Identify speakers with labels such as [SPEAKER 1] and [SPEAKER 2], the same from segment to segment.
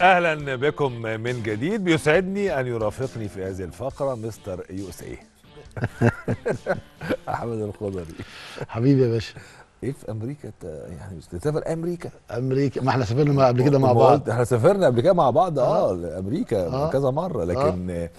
[SPEAKER 1] اهلا بكم من جديد بيسعدني ان يرافقني في هذه الفقره مستر يو اس اي احمد الخضري حبيبي يا باشا ايه في امريكا يعني تسافر امريكا امريكا ما احنا سافرنا قبل كده مع بعض احنا سافرنا قبل كده مع بعض اه, آه. امريكا آه. كذا مره لكن آه.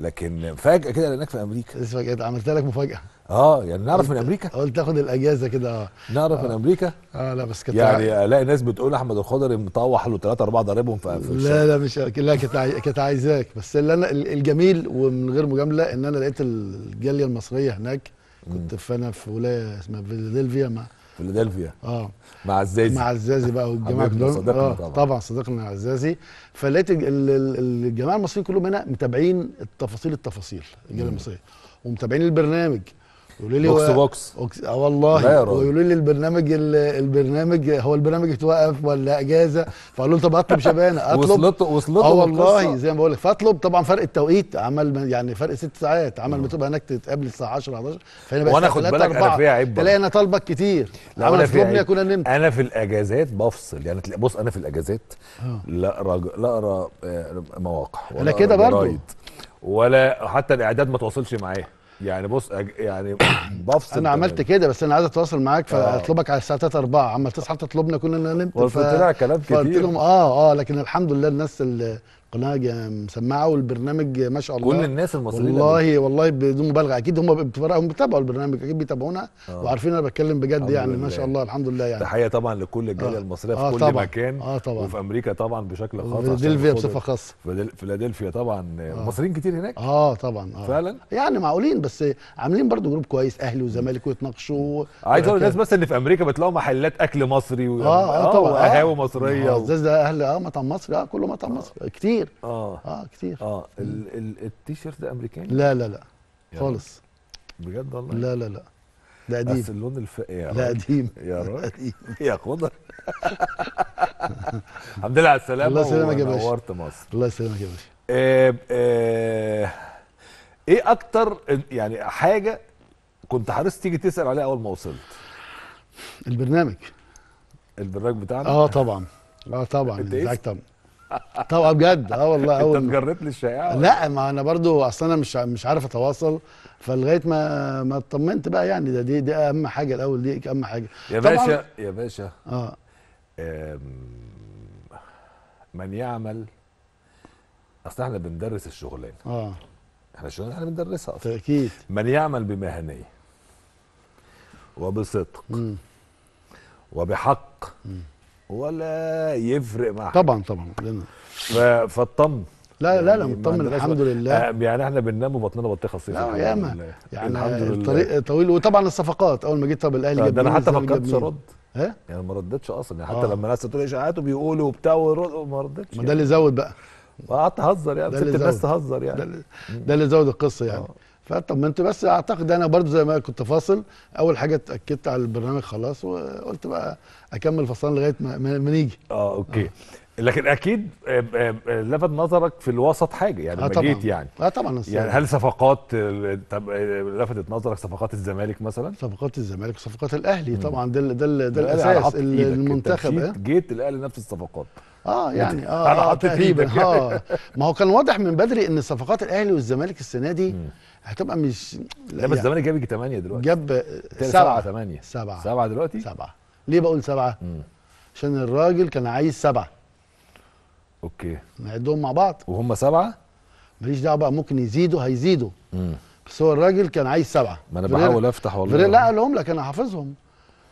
[SPEAKER 1] لكن فجاه كده لقيناك في امريكا لسه عملت لك مفاجاه
[SPEAKER 2] اه يعني نعرف من امريكا قلت تاخد الاجازه كده نعرف آه. من امريكا اه لا بس كانت يعني
[SPEAKER 1] الاقي ناس بتقول احمد الخضري مطوح له ثلاثه اربعه ضاربهم في لا الشارع.
[SPEAKER 2] لا مش لا كانت كانت عايزاك بس اللي انا الجميل ومن غير مجامله ان انا لقيت الجاليه المصريه هناك كنت في انا في ولايه اسمها فيلادلفيا مع فيلادلفيا اه مع عزازي مع عزازي بقى والجماعه كلهم صديقنا آه طبعا طبعا صديقنا عزازي فلقيت الجماعه المصريين كلهم هنا متابعين التفاصيل التفاصيل الجاليه المصريه ومتابعين البرنامج يقولوا لي بوكس بوكس أكس... اه والله ويقولوا لي البرنامج ال... البرنامج هو البرنامج اتوقف ولا اجازه فقالوا لهم طب اطلب شبانه اطلب وصلت وصلت اه والله زي ما بقول لك فاطلب طبعا فرق التوقيت عمل يعني فرق ست ساعات عمل آه. ما تبقى هناك تتقابل الساعه 10 11 فانا بس وانا خد بالك انا فيها عيب تلاقي انا طالبك كتير لا انا في كنا نمت انا
[SPEAKER 1] في الاجازات بفصل يعني بص انا في الاجازات آه. لا رج... لا اقرا آه، مواقع ولا انا كده برضه ولا حتى الاعداد ما تواصلش معايا يعني بص أج... يعني بفصل انا عملت
[SPEAKER 2] كده بس انا عايز اتواصل معاك آه. فاطلبك على الساعه 3 4 عمال تصحى تطلبنا كنا ننام قلت ف... لها كلام كتير قلت لهم اه اه لكن الحمد لله الناس اللي قناه مسمعه والبرنامج ما شاء الله كل الناس المصريين والله والله بدون مبالغه اكيد هم هم بيتابعوا البرنامج اكيد بيتابعونا آه. وعارفين انا بتكلم بجد يعني لله. ما شاء الله الحمد لله يعني
[SPEAKER 1] تحيه طبعا لكل الجاليه آه. المصريه في آه كل طبعًا. مكان آه طبعًا. وفي امريكا طبعا بشكل خاص فيلادلفيا بصفه
[SPEAKER 2] خاصه فيلادلفيا طبعا آه. مصريين كتير هناك اه طبعا آه. فعلا يعني معقولين بس عاملين برضو جروب كويس اهلي وزمالك ويتناقشوا عايز اقول الناس آه، بس اللي في امريكا بتلاقوا محلات اكل مصري آه،, آه،, اه, طبعا قهاوي مصريه اه اهل اه مطعم مصري اه كله مطعم مصري كتير كتير اه اه كتير اه التيشيرت امريكاني لا لا لا خالص بجد والله لا لا لا ده قديم بس اللون الف... يا لا قديم يا راجل يا خضر الحمد لله على السلامه الله يسلمك يا باشا نورت مصر الله
[SPEAKER 1] يسلمك يا باشا آه، آه، ايه اكتر يعني حاجه كنت حريص تيجي تسال عليها اول ما وصلت
[SPEAKER 2] البرنامج البرنامج بتاعنا اه طبعا اه طبعا إيه؟ طبعا طبعا بجد اه والله اول آه انت اتجريت الشائعه لا ما انا برضو اصل انا مش مش عارف اتواصل فلغايه ما ما اطمنت بقى يعني ده دي دي اهم حاجه الاول دي اهم حاجه يا باشا
[SPEAKER 1] يا باشا اه من يعمل اصل احنا بندرس الشغلانه اه احنا الشغلانه احنا بندرسها اصلا اكيد من يعمل بمهنيه وبصدق وبحق مم. ولا يفرق معاك طبعا طبعا فاطمن لا لا لا يعني مطمن الحمد لله آه، يعني احنا بننام وبطننا بطيخه الصيف لا ياما يعني الحمد لله الطريق
[SPEAKER 2] طويل وطبعا الصفقات اول ما جيت طب الاهلي آه، جاب ده انا حتى فكرت ارد ها يعني ما ردتش اصلا يعني حتى آه. لما الناس تقول اشاعات وبيقولوا وبتاع وما ردتش ما ده يعني. اللي زود بقى وقعدت اهزر يعني سبت الناس تهزر يعني ده اللي زود القصه يعني آه. فطمنت بس اعتقد انا برضو زي ما كنت فاصل اول حاجه اتاكدت على البرنامج خلاص وقلت بقى اكمل فصلان لغايه ما, ما نيجي اه
[SPEAKER 1] اوكي آه. لكن اكيد آه، آه، آه، لفت نظرك في الوسط حاجه يعني آه جيت يعني اه طبعا يعني, يعني هل صفقات لفتت
[SPEAKER 2] نظرك صفقات الزمالك مثلا صفقات الزمالك وصفقات الاهلي مم. طبعا ده ده ده الاساس المنتخب آه؟
[SPEAKER 1] جيت الاهلي نفس الصفقات اه يعني اه آه, اه
[SPEAKER 2] ما هو كان واضح من بدري ان صفقات الاهلي والزمالك السنه دي مم. هتبقى مش لا بس الزمالك جاب 8 دلوقتي جاب 7 8 7 7 دلوقتي 7 ليه بقول 7 عشان الراجل كان عايز 7 اوكي نعدهم مع بعض وهم 7 ماليش دعوه بقى ممكن يزيدوا هيزيدوا بس هو الراجل كان عايز 7 ما انا بحاول افتح والله لا قالهم لك انا حافظهم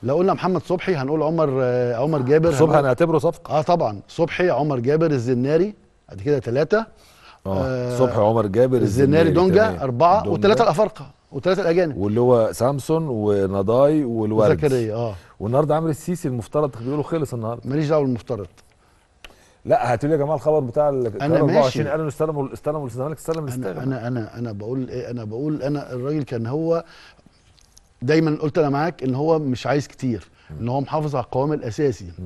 [SPEAKER 2] لو قلنا محمد صبحي هنقول عمر آه، عمر جابر صبحي هنعتبره صفقه اه طبعا صبحي عمر جابر الزناري بعد كده ثلاثه آه. آه صبحي عمر
[SPEAKER 1] جابر الزناري دونجا اربعه دونجا. وثلاثه
[SPEAKER 2] الافارقه وثلاثه
[SPEAKER 1] الاجانب واللي هو سامسون ونضاي والورد زكريا اه والنهارده عامر السيسي المفترض بيقولوا خلص النهارده ماليش دعوه بالمفترض لا هاتوا لي يا جماعه الخبر بتاع ال 24
[SPEAKER 2] قالوا استلموا استلموا الزمالك استلم الاستاد انا انا انا بقول ايه انا بقول انا الراجل كان هو دايما قلت انا معاك ان هو مش عايز كتير ان هو محافظ على القوام الاساسي م.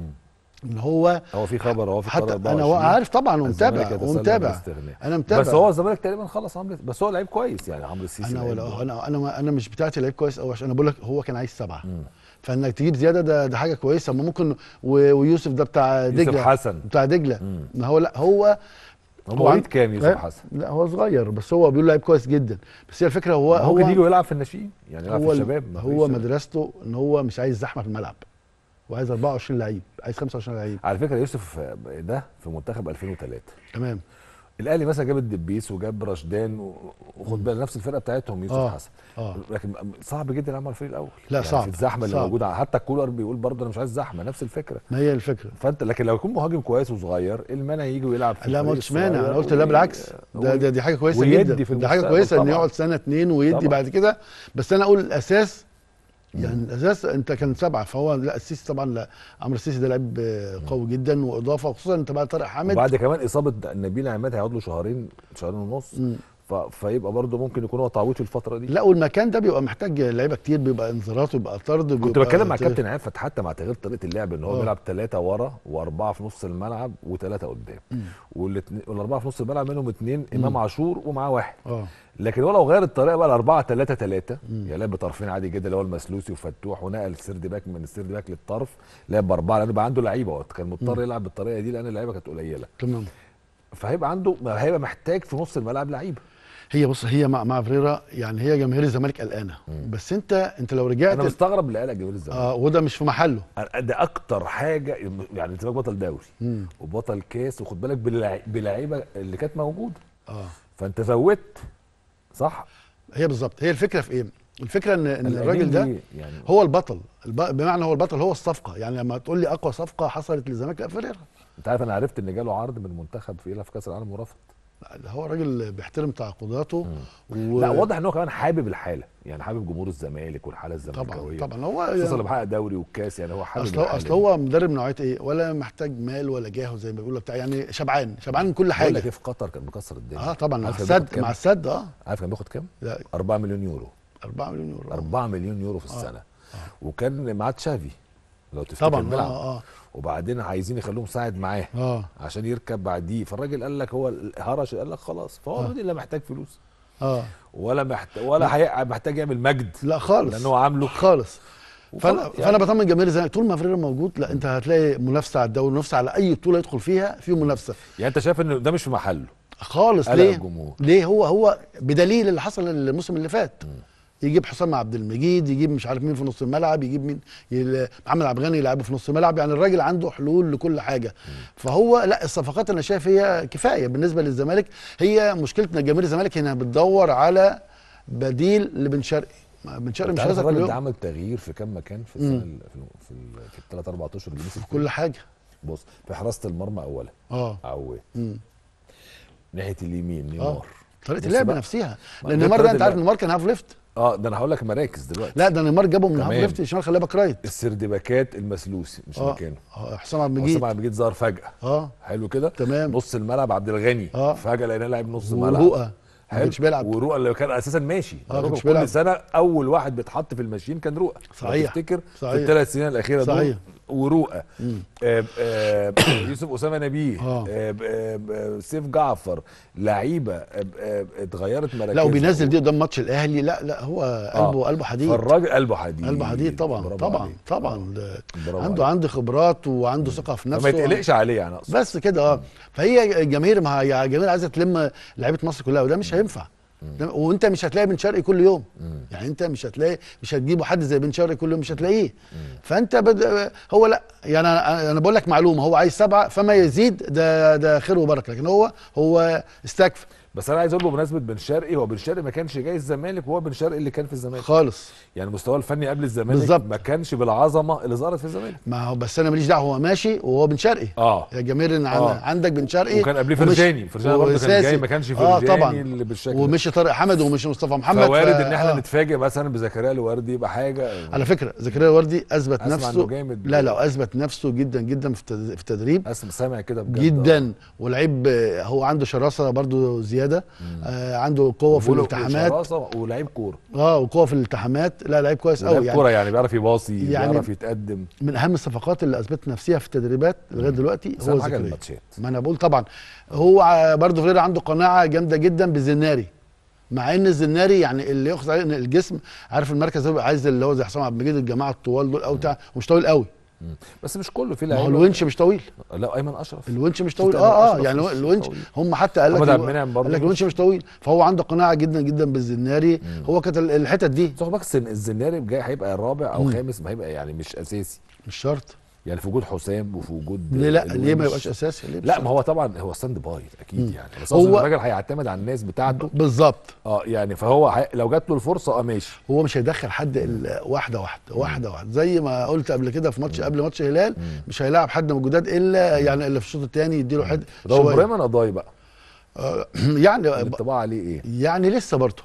[SPEAKER 2] ان هو هو في خبر هو في حتى انا عارف طبعا ومتابع ومتابع انا متابع بس هو
[SPEAKER 1] الزمالك تقريبا خلص عمرو بس هو لعيب كويس يعني عمرو السيسي انا ولا
[SPEAKER 2] انا انا انا مش بتاعتي لعيب كويس قوي عشان انا بقول لك هو كان عايز سبعه فانك تجيب زياده ده, ده حاجه كويسه ما ممكن ويوسف ده بتاع دجله يوسف حسن بتاع دجله ما هو لا هو
[SPEAKER 1] هو عيد كام يوسف حسن؟
[SPEAKER 2] لا هو صغير بس هو بيقول لعيب كويس جدا بس هي الفكره هو هو ممكن يجي ويلعب في الناشئين يعني يلعب في الشباب هو مدرسته ان هو مش عايز زحمه في الملعب وعايز 24 لعيب عايز 25 لعيب على فكره يوسف ده في منتخب 2003 تمام
[SPEAKER 1] الاهلي مثلا جاب الدبيس وجاب رشدان وخد بالك نفس الفرقه بتاعتهم يوسف آه حسن آه لكن صعب جدا عمل على الفريق الاول لا يعني صعب في الزحمه اللي موجوده حتى كولر بيقول برضه انا مش عايز زحمه نفس الفكره ما هي الفكره فانت لكن لو يكون مهاجم كويس وصغير ايه المانع يجي ويلعب في لا ما قلتش مانع انا قلت لا بالعكس ده, ده دي حاجه كويسه جدا دي حاجه كويسه ان يقعد سنه
[SPEAKER 2] اتنين ويدي طبعًا. بعد كده بس انا اقول الاساس يعني الاساس انت كان سبعه فهو لا السيسي طبعا لا عمرو السيسي ده لعيب قوي جدا واضافه خصوصا انت بقى طارق حامد وبعد كمان
[SPEAKER 1] اصابه نبيل عماد هيقعد له شهرين شهرين ونص فيبقى برضه ممكن يكون هو تعويضه الفتره دي لا والمكان
[SPEAKER 2] ده بيبقى محتاج لعيبه كتير بيبقى انذارات وبيبقى طرد كنت بتكلم مع الكابتن
[SPEAKER 1] عين حتى مع تغيير طريقه اللعب ان هو آه. بيلعب ثلاثه ورا واربعه في نص الملعب وثلاثه قدام والاربعه في نص الملعب منهم اثنين امام عاشور ومعاه واحد أوه. لكن هو لو غير الطريقه بقى الأربعة ثلاثه ثلاثه يعني لعب بطرفين عادي جدا اللي هو المسلوسي وفتوح ونقل سيرد باك من السيرد باك للطرف لعب باربعه لانه بقى عنده لعيبه كان مضطر يلعب بالطريقه دي لان اللعيبه كانت قليله تمام فهيبقى عنده
[SPEAKER 2] هيبقى محتاج في نص الملعب لعيبه هي بص هي مع مع فريرا يعني هي جماهير الزمالك قلقانه بس انت انت لو رجعت انا
[SPEAKER 1] مستغرب اللي قلق
[SPEAKER 2] جماهير الزمالك اه وده مش في محله
[SPEAKER 1] ده اكتر حاجه يعني الزمالك بطل دوري وبطل كاس وخد بالك بلعيبه اللي كانت
[SPEAKER 2] موجوده اه فانت زودت صح هي بالظبط هي الفكره في ايه الفكره ان ان الراجل ده يعني هو البطل بمعنى هو البطل هو الصفقه يعني لما تقول لي اقوى صفقه حصلت للزمالك فريرا انت عارف انا عرفت ان جاله عرض من منتخب في في كاس العالم ورفض لا هو راجل بيحترم تعاقداته و... لا واضح
[SPEAKER 1] ان هو كمان حابب الحاله يعني حابب جمهور الزمالك والحاله الزملكاويه طبعا طبعا هو يعني... اللي محقق دوري والكاس يعني هو حابب اصل اصل هو
[SPEAKER 2] مدرب نوعيه ايه ولا محتاج مال ولا جاه زي ما بيقولوا بتاع يعني شبعان شبعان من كل حاجه بقول لك ايه في قطر كان مكسر الدنيا اه طبعا مع السد مع السد اه
[SPEAKER 1] عارف كان بياخد كام؟ 4 مليون يورو 4 مليون يورو 4 مليون يورو في السنه آه. آه. وكان مع تشافي لو تفتكر طبعا اه اه وبعدين عايزين يخلوه مساعد معاه اه عشان يركب بعديه فالراجل قال لك هو هرش قال لك خلاص فهو آه. لا محتاج فلوس اه ولا محتاج ولا حي... محتاج يعمل
[SPEAKER 2] مجد لا خالص لان هو عامله خالص
[SPEAKER 1] فانا يعني. فانا بطمن جماهير
[SPEAKER 2] الزمالك طول ما فريرة موجود لا انت هتلاقي منافسه على الدوري منافسه على اي بطوله يدخل فيها في منافسه يعني
[SPEAKER 1] انت شايف ان ده مش في محله
[SPEAKER 2] خالص ليه الجمهور. ليه هو هو بدليل اللي حصل الموسم اللي فات م. يجيب حسام عبد المجيد يجيب مش عارف مين في نص الملعب يجيب مين محمد عبد الغني يلعبه في نص الملعب يعني الراجل عنده حلول لكل حاجه فهو لا الصفقات انا شايف هي كفايه بالنسبه للزمالك هي مشكلتنا جماهير الزمالك هنا بتدور على بديل لبن شرقي بن شرقي مش عايزك الراجل ده عمل
[SPEAKER 1] تغيير في كام مكان في السنه في الثلاث اربع اشهر اللي في كل حاجه بص في حراسه المرمى اولا اه عواد إيه؟ ناحيه اليمين آه. نيمار طريقه اللعب نفسها لان ده انت عارف
[SPEAKER 2] نيمار كان هاف ليفت اه ده انا هقول لك مراكز دلوقتي لا ده نيمار جابه من عمرو ليفت
[SPEAKER 1] الشمال خلاه باك رايت السردباكات المسلوسي مش آه. مكانه اه حسام عبد المجيد حسام عبد المجيد ظهر فجاه اه حلو كده تمام نص الملعب عبد الغني اه فجاه لقيناه لاعب نص الملعب ورؤى حلو كانش بيلعب ورؤى اللي كان اساسا ماشي اه كل سنه اول واحد بيتحط في الماشيين كان رؤى صحيح تفتكر في الثلاث سنين الاخيره صحيح. دول ورؤى آه، آه، يوسف اسامه نبيه آه. سيف جعفر لعيبه اتغيرت مراكز لا وبينزل دي
[SPEAKER 2] قدام ماتش الاهلي لا لا هو قلبه قلبه حديد الراجل قلبه حديد قلبه حديد طبعا طبعا طبعا عنده عنده خبرات وعنده ثقه في نفسه ما يتقلقش عليه يعني اقصد بس كده اه فهي الجماهير ما هي الجماهير عايزه تلم لعيبه مصر كلها وده مش هينفع وانت مش هتلاقي بن شرقي كل يوم مم. يعني انت مش هتلاقي مش هتجيبوا حد زي بن شرقي كل يوم مش هتلاقيه فانت بد... هو لا يعني انا انا بقول لك معلومه هو عايز سبعه فما يزيد ده ده خير وبركه لكن هو هو استكفى بس انا عايز اقول بمناسبه بن شرقي هو بن شرقي ما كانش جاي الزمالك وهو بن شرقي اللي كان في الزمالك خالص يعني مستواه الفني قبل الزمالك بالزبط. ما كانش بالعظمه اللي ظهرت في الزمالك ما هو بس انا ماليش دعوه هو ماشي وهو بن شرقي اه يا جماهير ان آه. عندك بن شرقي وكان قبليه فرجاني فرجاني برضه كان جاي ما كانش آه، فرجاني آه طبعا. اللي بالشكل ومش طارق حمد ومش مصطفى محمد فوارد ف... ان احنا آه.
[SPEAKER 1] نتفاجئ مثلا بزكريا الوردي يبقى حاجه على فكره
[SPEAKER 2] زكريا الوردي اثبت نفسه جامد لا لا اثبت نفسه جدا جدا في التدريب اسمع سامع كده بجد جدا آه. ولعيب هو عنده شراسه برضه زياده كده آه عنده قوه في الالتحامات
[SPEAKER 1] ولاعيب كوره
[SPEAKER 2] اه وقوه في الالتحامات لا لعيب كويس قوي يعني كوره يعني
[SPEAKER 1] بيعرف يباصي يعني بيعرف
[SPEAKER 2] يتقدم من اهم الصفقات اللي اثبتت نفسها في التدريبات لغايه دلوقتي هو زكريا ما انا بقول طبعا هو برضه غير عنده قناعه جامده جدا بالزناري مع ان الزناري يعني اللي ياخذ عليه الجسم عارف المركز ده عايز اللي هو زي حسام عبد المجيد الجماعه الطوال دول او بتاع ومش طويل قوي بس مش كله في لعيبه هو الونش مش طويل لا ايمن اشرف الونش مش طويل اه اه يعني الونش هم حتى قال لك قال لك الونش مش طويل فهو عنده قناعه جدا جدا بالزناري مم. هو كانت الحتت دي صح بس الزناري جاي هيبقى الرابع او مم. خامس ما هيبقى يعني مش اساسي مش شرط يعني في وجود
[SPEAKER 1] حسام وفي وجود ليه لا ليه ما يبقاش اساسي ليه لا ما هو طبعا هو ستاند باي اكيد مم. يعني بس هو
[SPEAKER 2] الراجل هيعتمد على الناس بتاعته بالظبط اه يعني فهو حي... لو جات له الفرصه اه ماشي هو مش هيدخل حد ال... واحده واحده واحده واحده زي ما قلت قبل كده في ماتش قبل ماتش الهلال مش هيلاعب حد من الجداد الا يعني اللي في الشوط الثاني يديله حد ده ابراهيم انا ضاي بقى آه، يعني الطباع عليه ايه؟ يعني لسه برضه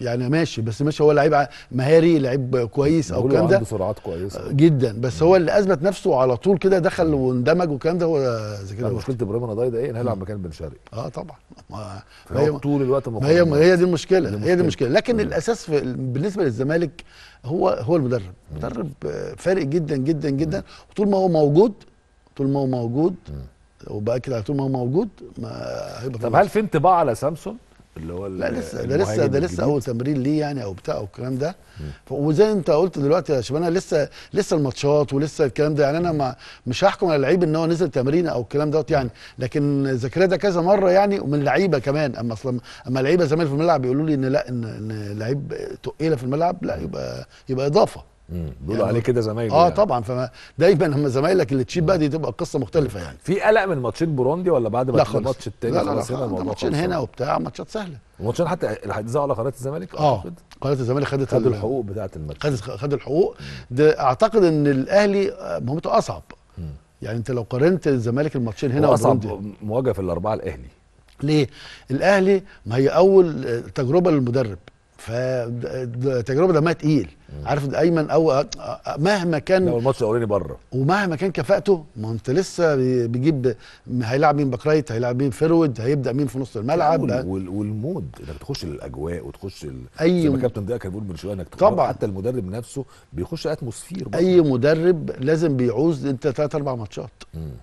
[SPEAKER 2] يعني ماشي بس ماشي هو لعيب مهاري لعيب كويس او الكلام ده عنده
[SPEAKER 1] سرعات كويسه آه،
[SPEAKER 2] جدا بس هو اللي اثبت نفسه على طول كده دخل واندمج والكلام ده هو كده مشكله ابراهيم رضاي ده ايه هيلعب مكان بن شرقي اه طبعا
[SPEAKER 1] ما هي طول الوقت ما هي ما هي دي
[SPEAKER 2] المشكله هي دي المشكله لكن مم. الاساس في بالنسبه للزمالك هو هو المدرب مدرب آه، فارق جدا جدا جدا مم. وطول ما هو موجود طول ما هو موجود وباكد على طول ما هو موجود ما هيبقى طب هل في
[SPEAKER 1] انطباع على سامسون اللي هو لا لسه ده لسه ده لسه اول
[SPEAKER 2] تمرين ليه يعني او بتاع او الكلام ده وزي انت قلت دلوقتي يا شباب انا لسه لسه الماتشات ولسه الكلام ده يعني انا ما مش هحكم على اللعيب ان هو نزل تمرين او الكلام دوت يعني لكن ذاكرها ده كذا مره يعني ومن لعيبه كمان اما اصلا اما لعيبه زمان في الملعب بيقولوا لي ان لا ان, إن لعيب تقيله في الملعب لا يبقى يبقى اضافه بيقولوا يعني عليه كده زمايله اه يعني. طبعا فما دايما لما زمايلك اللي تشيب بقى دي تبقى قصه مختلفه يعني في قلق من ماتشين بوروندي ولا بعد ما الماتش خلاص لا لا خلاص ماتشين هنا وبتاع ماتشات سهله ماتشين حتى الحديث على قناه الزمالك اه قناه الزمالك خدت خد الحقوق بتاعه الماتش خدت خد الحقوق ده اعتقد ان الاهلي آه، مهمته اصعب يعني انت لو قارنت الزمالك الماتشين هنا اصعب مواجهه في
[SPEAKER 1] الاربعه الاهلي
[SPEAKER 2] ليه؟ الاهلي ما هي اول آه، تجربه للمدرب فتجربه دمها تقيل عارف ايمن او مهما كان لو الماتش الاولاني بره ومهما كان كفاءته ما انت لسه بيجيب هيلعب مين باكرايت هيلعب مين فيرود هيبدا مين في نص الملعب
[SPEAKER 1] والمود انك تخش الاجواء وتخش ال... اي زي ما كابتن ضياء كان بيقول من شويه انك
[SPEAKER 2] طبعا حتى المدرب نفسه بيخش اتموسفير اي مدرب لازم بيعوز انت ثلاث اربع ماتشات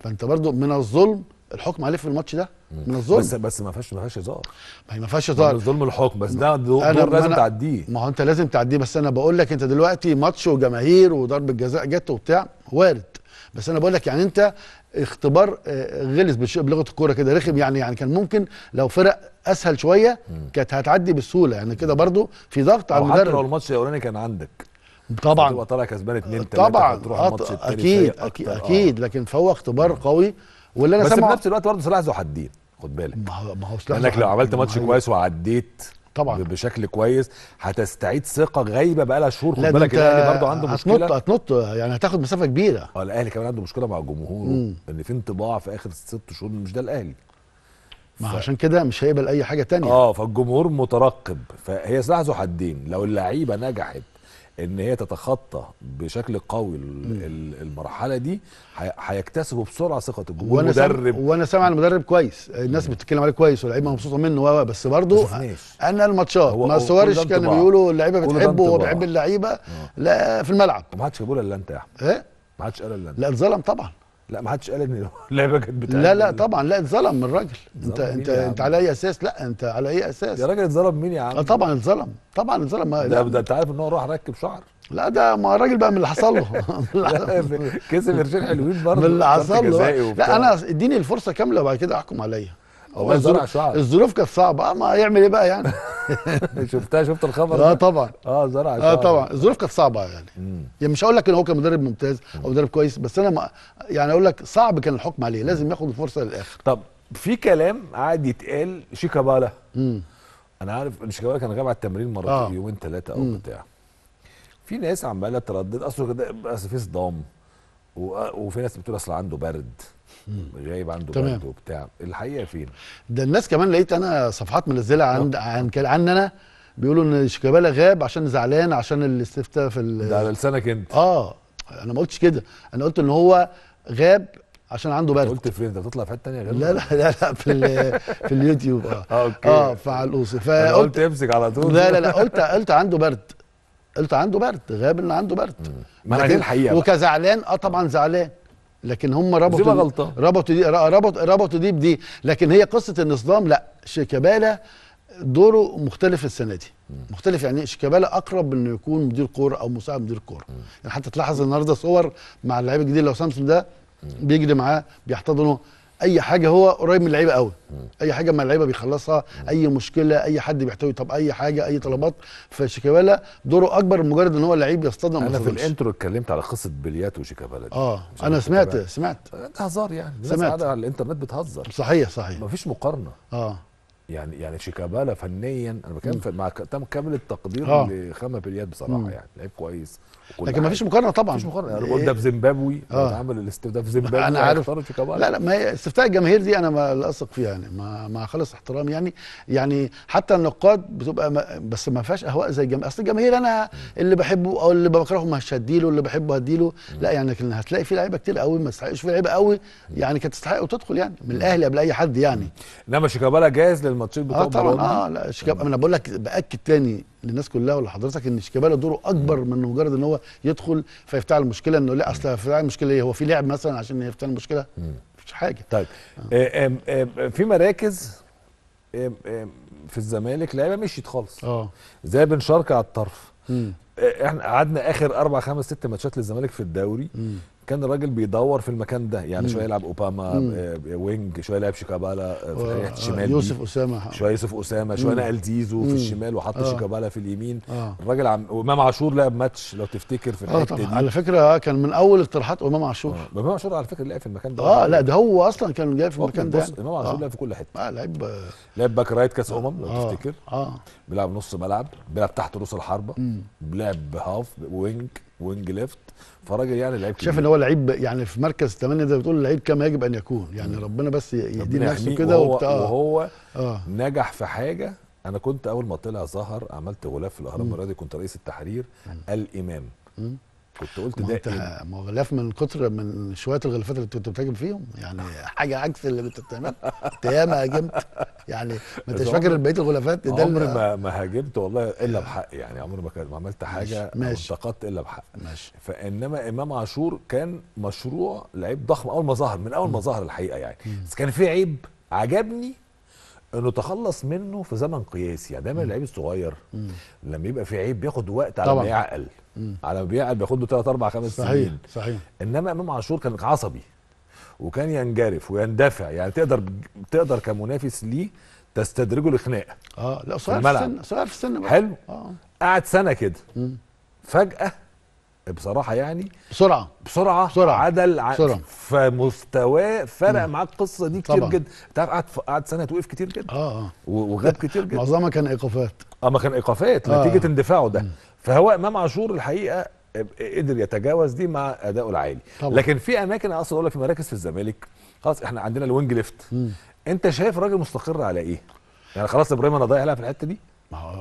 [SPEAKER 2] فانت برضو من الظلم الحكم عليه في الماتش ده من الظلم بس بس ما فيهاش ما فيهاش هزار ما هي ما فيهاش هزار
[SPEAKER 1] الظلم الحكم بس ده
[SPEAKER 2] دور, دور لازم تعديه ما هو انت لازم تعديه بس انا بقول لك انت دلوقتي ماتش وجماهير وضربه جزاء جت وبتاع وارد بس انا بقول لك يعني انت اختبار آه، غلس بلغه الكوره كده رخم يعني يعني كان ممكن لو فرق اسهل شويه كانت هتعدي بسهوله يعني كده برضو في ضغط على المدرب لو
[SPEAKER 1] الماتش الاولاني كان عندك طبعا تبقى طالع كسبان 2 3 طبعا اكيد اكيد, أكيد آه. لكن فهو اختبار قوي واللي انا بس في نفس الوقت برضه سلاح ذو حدين خد بالك ما هو ما هو
[SPEAKER 2] سلاح لانك لو عملت ماتش كويس
[SPEAKER 1] وعديت طبعا بشكل كويس هتستعيد ثقه غايبه بقى لها شهور خد بالك الاهلي برضه عنده مشكله هتنط هتنط يعني هتاخد مسافه كبيره اه الاهلي كمان عنده مشكله مع جمهوره ان في انطباع في اخر ست شهور مش ده الاهلي ما ف... عشان كده مش هيقبل اي حاجه تانية اه فالجمهور مترقب فهي سلاح ذو حدين لو اللعيبه نجحت ان هي تتخطى بشكل قوي المرحله دي هيكتسبوا بسرعه ثقه الجمهور والمدرب
[SPEAKER 2] المدرب وانا سامع المدرب كويس الناس بتتكلم عليه كويس واللعيبه مبسوطه منه بس برضه انا الماتشات ما صورش كانوا بيقولوا اللعيبه بتحبه وهو بيحب اللعيبه آه. لا في الملعب ما حدش بيقول الا انت يا احمد ايه ما حدش قال الا انت لا اتظلم طبعا لا ما حدش قال ان
[SPEAKER 1] اللعبه كانت بتاعت لا لا
[SPEAKER 2] طبعا لا اتظلم من الراجل انت انت انت على اي اساس لا انت على اي اساس يا راجل اتظلم مين يا عم اه طبعا اتظلم طبعا اتظلم لا ده انت عارف ان هو راح ركب شعر لا ده ما الراجل بقى من اللي حصل له كسب قرشين حلوين برضه من اللي حصل له لا انا اديني الفرصه كامله وبعد كده احكم عليا هو زرع شعر الظروف كانت صعبه آه، ما يعمل ايه بقى يعني
[SPEAKER 1] شفتها شفت الخبر اه طبعا
[SPEAKER 2] اه زرع آه، شعر اه طبعا الظروف كانت صعبه يعني مم. يعني مش هقول لك ان هو كان مدرب ممتاز او مدرب كويس بس انا ما يعني اقول لك صعب كان الحكم عليه لازم ياخد الفرصه للاخر
[SPEAKER 1] طب في كلام قاعد يتقال شيكابالا انا عارف ان شيكابالا كان غاب على التمرين مرتين آه. يومين ثلاثه او بتاع في ناس عماله تردد اصله كده اصل في صدام وفي ناس بتقول اصل عنده برد جايب عنده تمام. برد وبتاع الحقيقه فين
[SPEAKER 2] ده الناس كمان لقيت انا صفحات منزله عن عن عن انا بيقولوا ان شيكابالا غاب عشان زعلان عشان الاستفتاء في ال... ده على لسانك انت اه انا ما قلتش كده انا قلت ان هو غاب عشان عنده برد قلت فين انت بتطلع في حته ثانيه غير لا لا لا, في في اليوتيوب اه اوكي اه فعلى القوس فقلت قلت امسك على طول لا لا لا قلت قلت عنده برد قلت عنده برد غاب ان عنده برد ما انا دي الحقيقه وكزعلان اه طبعا زعلان لكن هم ربطوا دي ربطوا دي ربط ربطوا دي بدي لكن هي قصه النصدام لا شيكابالا دوره مختلف السنه دي مختلف يعني شيكابالا اقرب انه يكون مدير كوره او مساعد مدير كوره يعني حتى تلاحظ النهارده صور مع اللعيب الجديد لو سامسون ده بيجري معاه بيحتضنه اي حاجه هو قريب من اللعيبه قوي اي حاجه ما اللعيبه بيخلصها اي مشكله اي حد بيحتوي طب اي حاجه اي طلبات فشيكابالا دوره اكبر من مجرد ان هو لعيب يصطدم انا في الانترو
[SPEAKER 1] اتكلمت على قصه بليات وشيكابالا اه انا سمعت كبالا.
[SPEAKER 2] سمعت انت هزار يعني سمعت قاعده على الانترنت بتهزر صحيح صحيح مفيش مقارنه اه
[SPEAKER 1] يعني يعني شيكابالا فنيا انا بتكلم مع تم كامل التقدير آه. لخامه بليات بصراحه مم. يعني لعيب كويس لكن ما فيش مقارنه طبعا مفيش مقارنه إيه؟ ده في زيمبابوي آه. عمل الاستفتاء في زيمبابوي انا عارف لا لا
[SPEAKER 2] ما هي استفتاء الجماهير دي انا ما لا اثق فيها يعني مع ما خالص احترام يعني يعني حتى النقاد بتبقى ما بس ما فيهاش اهواء زي الجماهير اصل الجماهير انا اللي بحبه او اللي بكرهه مش هديله اللي بحبه هديله لا يعني لكن هتلاقي في لعيبه كتير قوي ما تستحقش في لعيبه قوي يعني كانت تستحق وتدخل يعني من الاهلي قبل اي حد يعني
[SPEAKER 1] انما شيكابالا جاهز
[SPEAKER 2] للماتشين بتوع اه طبعا اه لا شيكابالا انا بقول لك باكد تاني للناس كلها ولحضرتك ان شيكابالا دوره اكبر من مجرد ان هو يدخل فيفتعل المشكله انه لا اصل فيفتعل المشكله ايه هو في لعب مثلا عشان يفتعل المشكله مفيش حاجه طيب آه. آه،, آه، في مراكز
[SPEAKER 1] آه، في الزمالك لعيبه مشيت خالص اه زي بن شرقي على الطرف احنا قعدنا اخر اربع خمس ست ماتشات للزمالك في الدوري مم. كان الراجل بيدور في المكان ده يعني شويه يلعب اوباما آه، وينج شويه يلعب شيكابالا آه، في ناحيه آه، الشمال يوسف اسامه شويه يوسف اسامه شويه نقل زيزو في الشمال وحط آه. شيكابالا في اليمين آه. الراجل عم امام
[SPEAKER 2] عاشور لعب ماتش لو تفتكر في الحته آه دي على فكره كان من اول اقتراحات امام عاشور آه.
[SPEAKER 1] امام عاشور على فكره لعب في المكان ده اه لا ده هو اصلا كان جاي في المكان ده امام عاشور لعب في كل حته اه لعب لعب باك رايت كاس امم لو تفتكر اه بيلعب نص ملعب بيلعب تحت رؤوس الحربه بيلعب هاف وينج وينج ليفت فراجل يعني لعيب شايف ان
[SPEAKER 2] هو لعيب يعني في مركز 8 زي ما بتقول لعيب كما يجب ان يكون يعني م. ربنا بس يهدي نفسه كده وهو, وبتاع. وهو
[SPEAKER 1] آه. نجح في حاجه انا كنت اول ما طلع ظهر عملت غلاف في الاهرام الرياضي كنت رئيس التحرير مم. الامام كنت قلت ده إيه؟
[SPEAKER 2] ما هو غلاف من كتر من شويه الغلافات اللي كنت بتهاجم فيهم يعني حاجه عكس اللي كنت بتعملها انت ياما هاجمت يعني ما انتش فاكر بقيه الغلافات ده عمري ما
[SPEAKER 1] ما هاجمت والله الا بحق يعني عمري ما ما عملت حاجه ماشي انتقدت الا بحق ماشي فانما امام عاشور كان مشروع لعيب ضخم اول ما ظهر من اول ما ظهر الحقيقه يعني بس كان في عيب عجبني انه تخلص منه في زمن قياسي يعني دايما اللعيب الصغير لما يبقى في عيب بياخد وقت على ما يعقل على ما بيعقل بياخد له 3 4 5 سنين صحيح صحيح انما امام عاشور كان عصبي وكان ينجرف ويندفع يعني تقدر تقدر كمنافس ليه تستدرجه لخناقه اه لا صغير في السن
[SPEAKER 2] صغير في السن حلو
[SPEAKER 1] اه قعد سنه كده فجاه بصراحه يعني بسرعه بسرعه, بسرعة. عدل بسرعه فمستواه فرق معاه القصه دي كتير طبعا. جدا انت عارف قعد قعد سنه توقف كتير جدا اه اه
[SPEAKER 2] وغاب كتير جدا معظمها كان ايقافات
[SPEAKER 1] اه ما كان ايقافات آه. نتيجه اندفاعه ده مم. فهو امام عاشور الحقيقه قدر يتجاوز دي مع ادائه العالي طبعا. لكن في اماكن انا اصلا اقول لك في مراكز في الزمالك خلاص احنا عندنا الوينج ليفت انت شايف راجل مستقر على ايه
[SPEAKER 2] يعني خلاص ابراهيم انا ضايع لها في الحته دي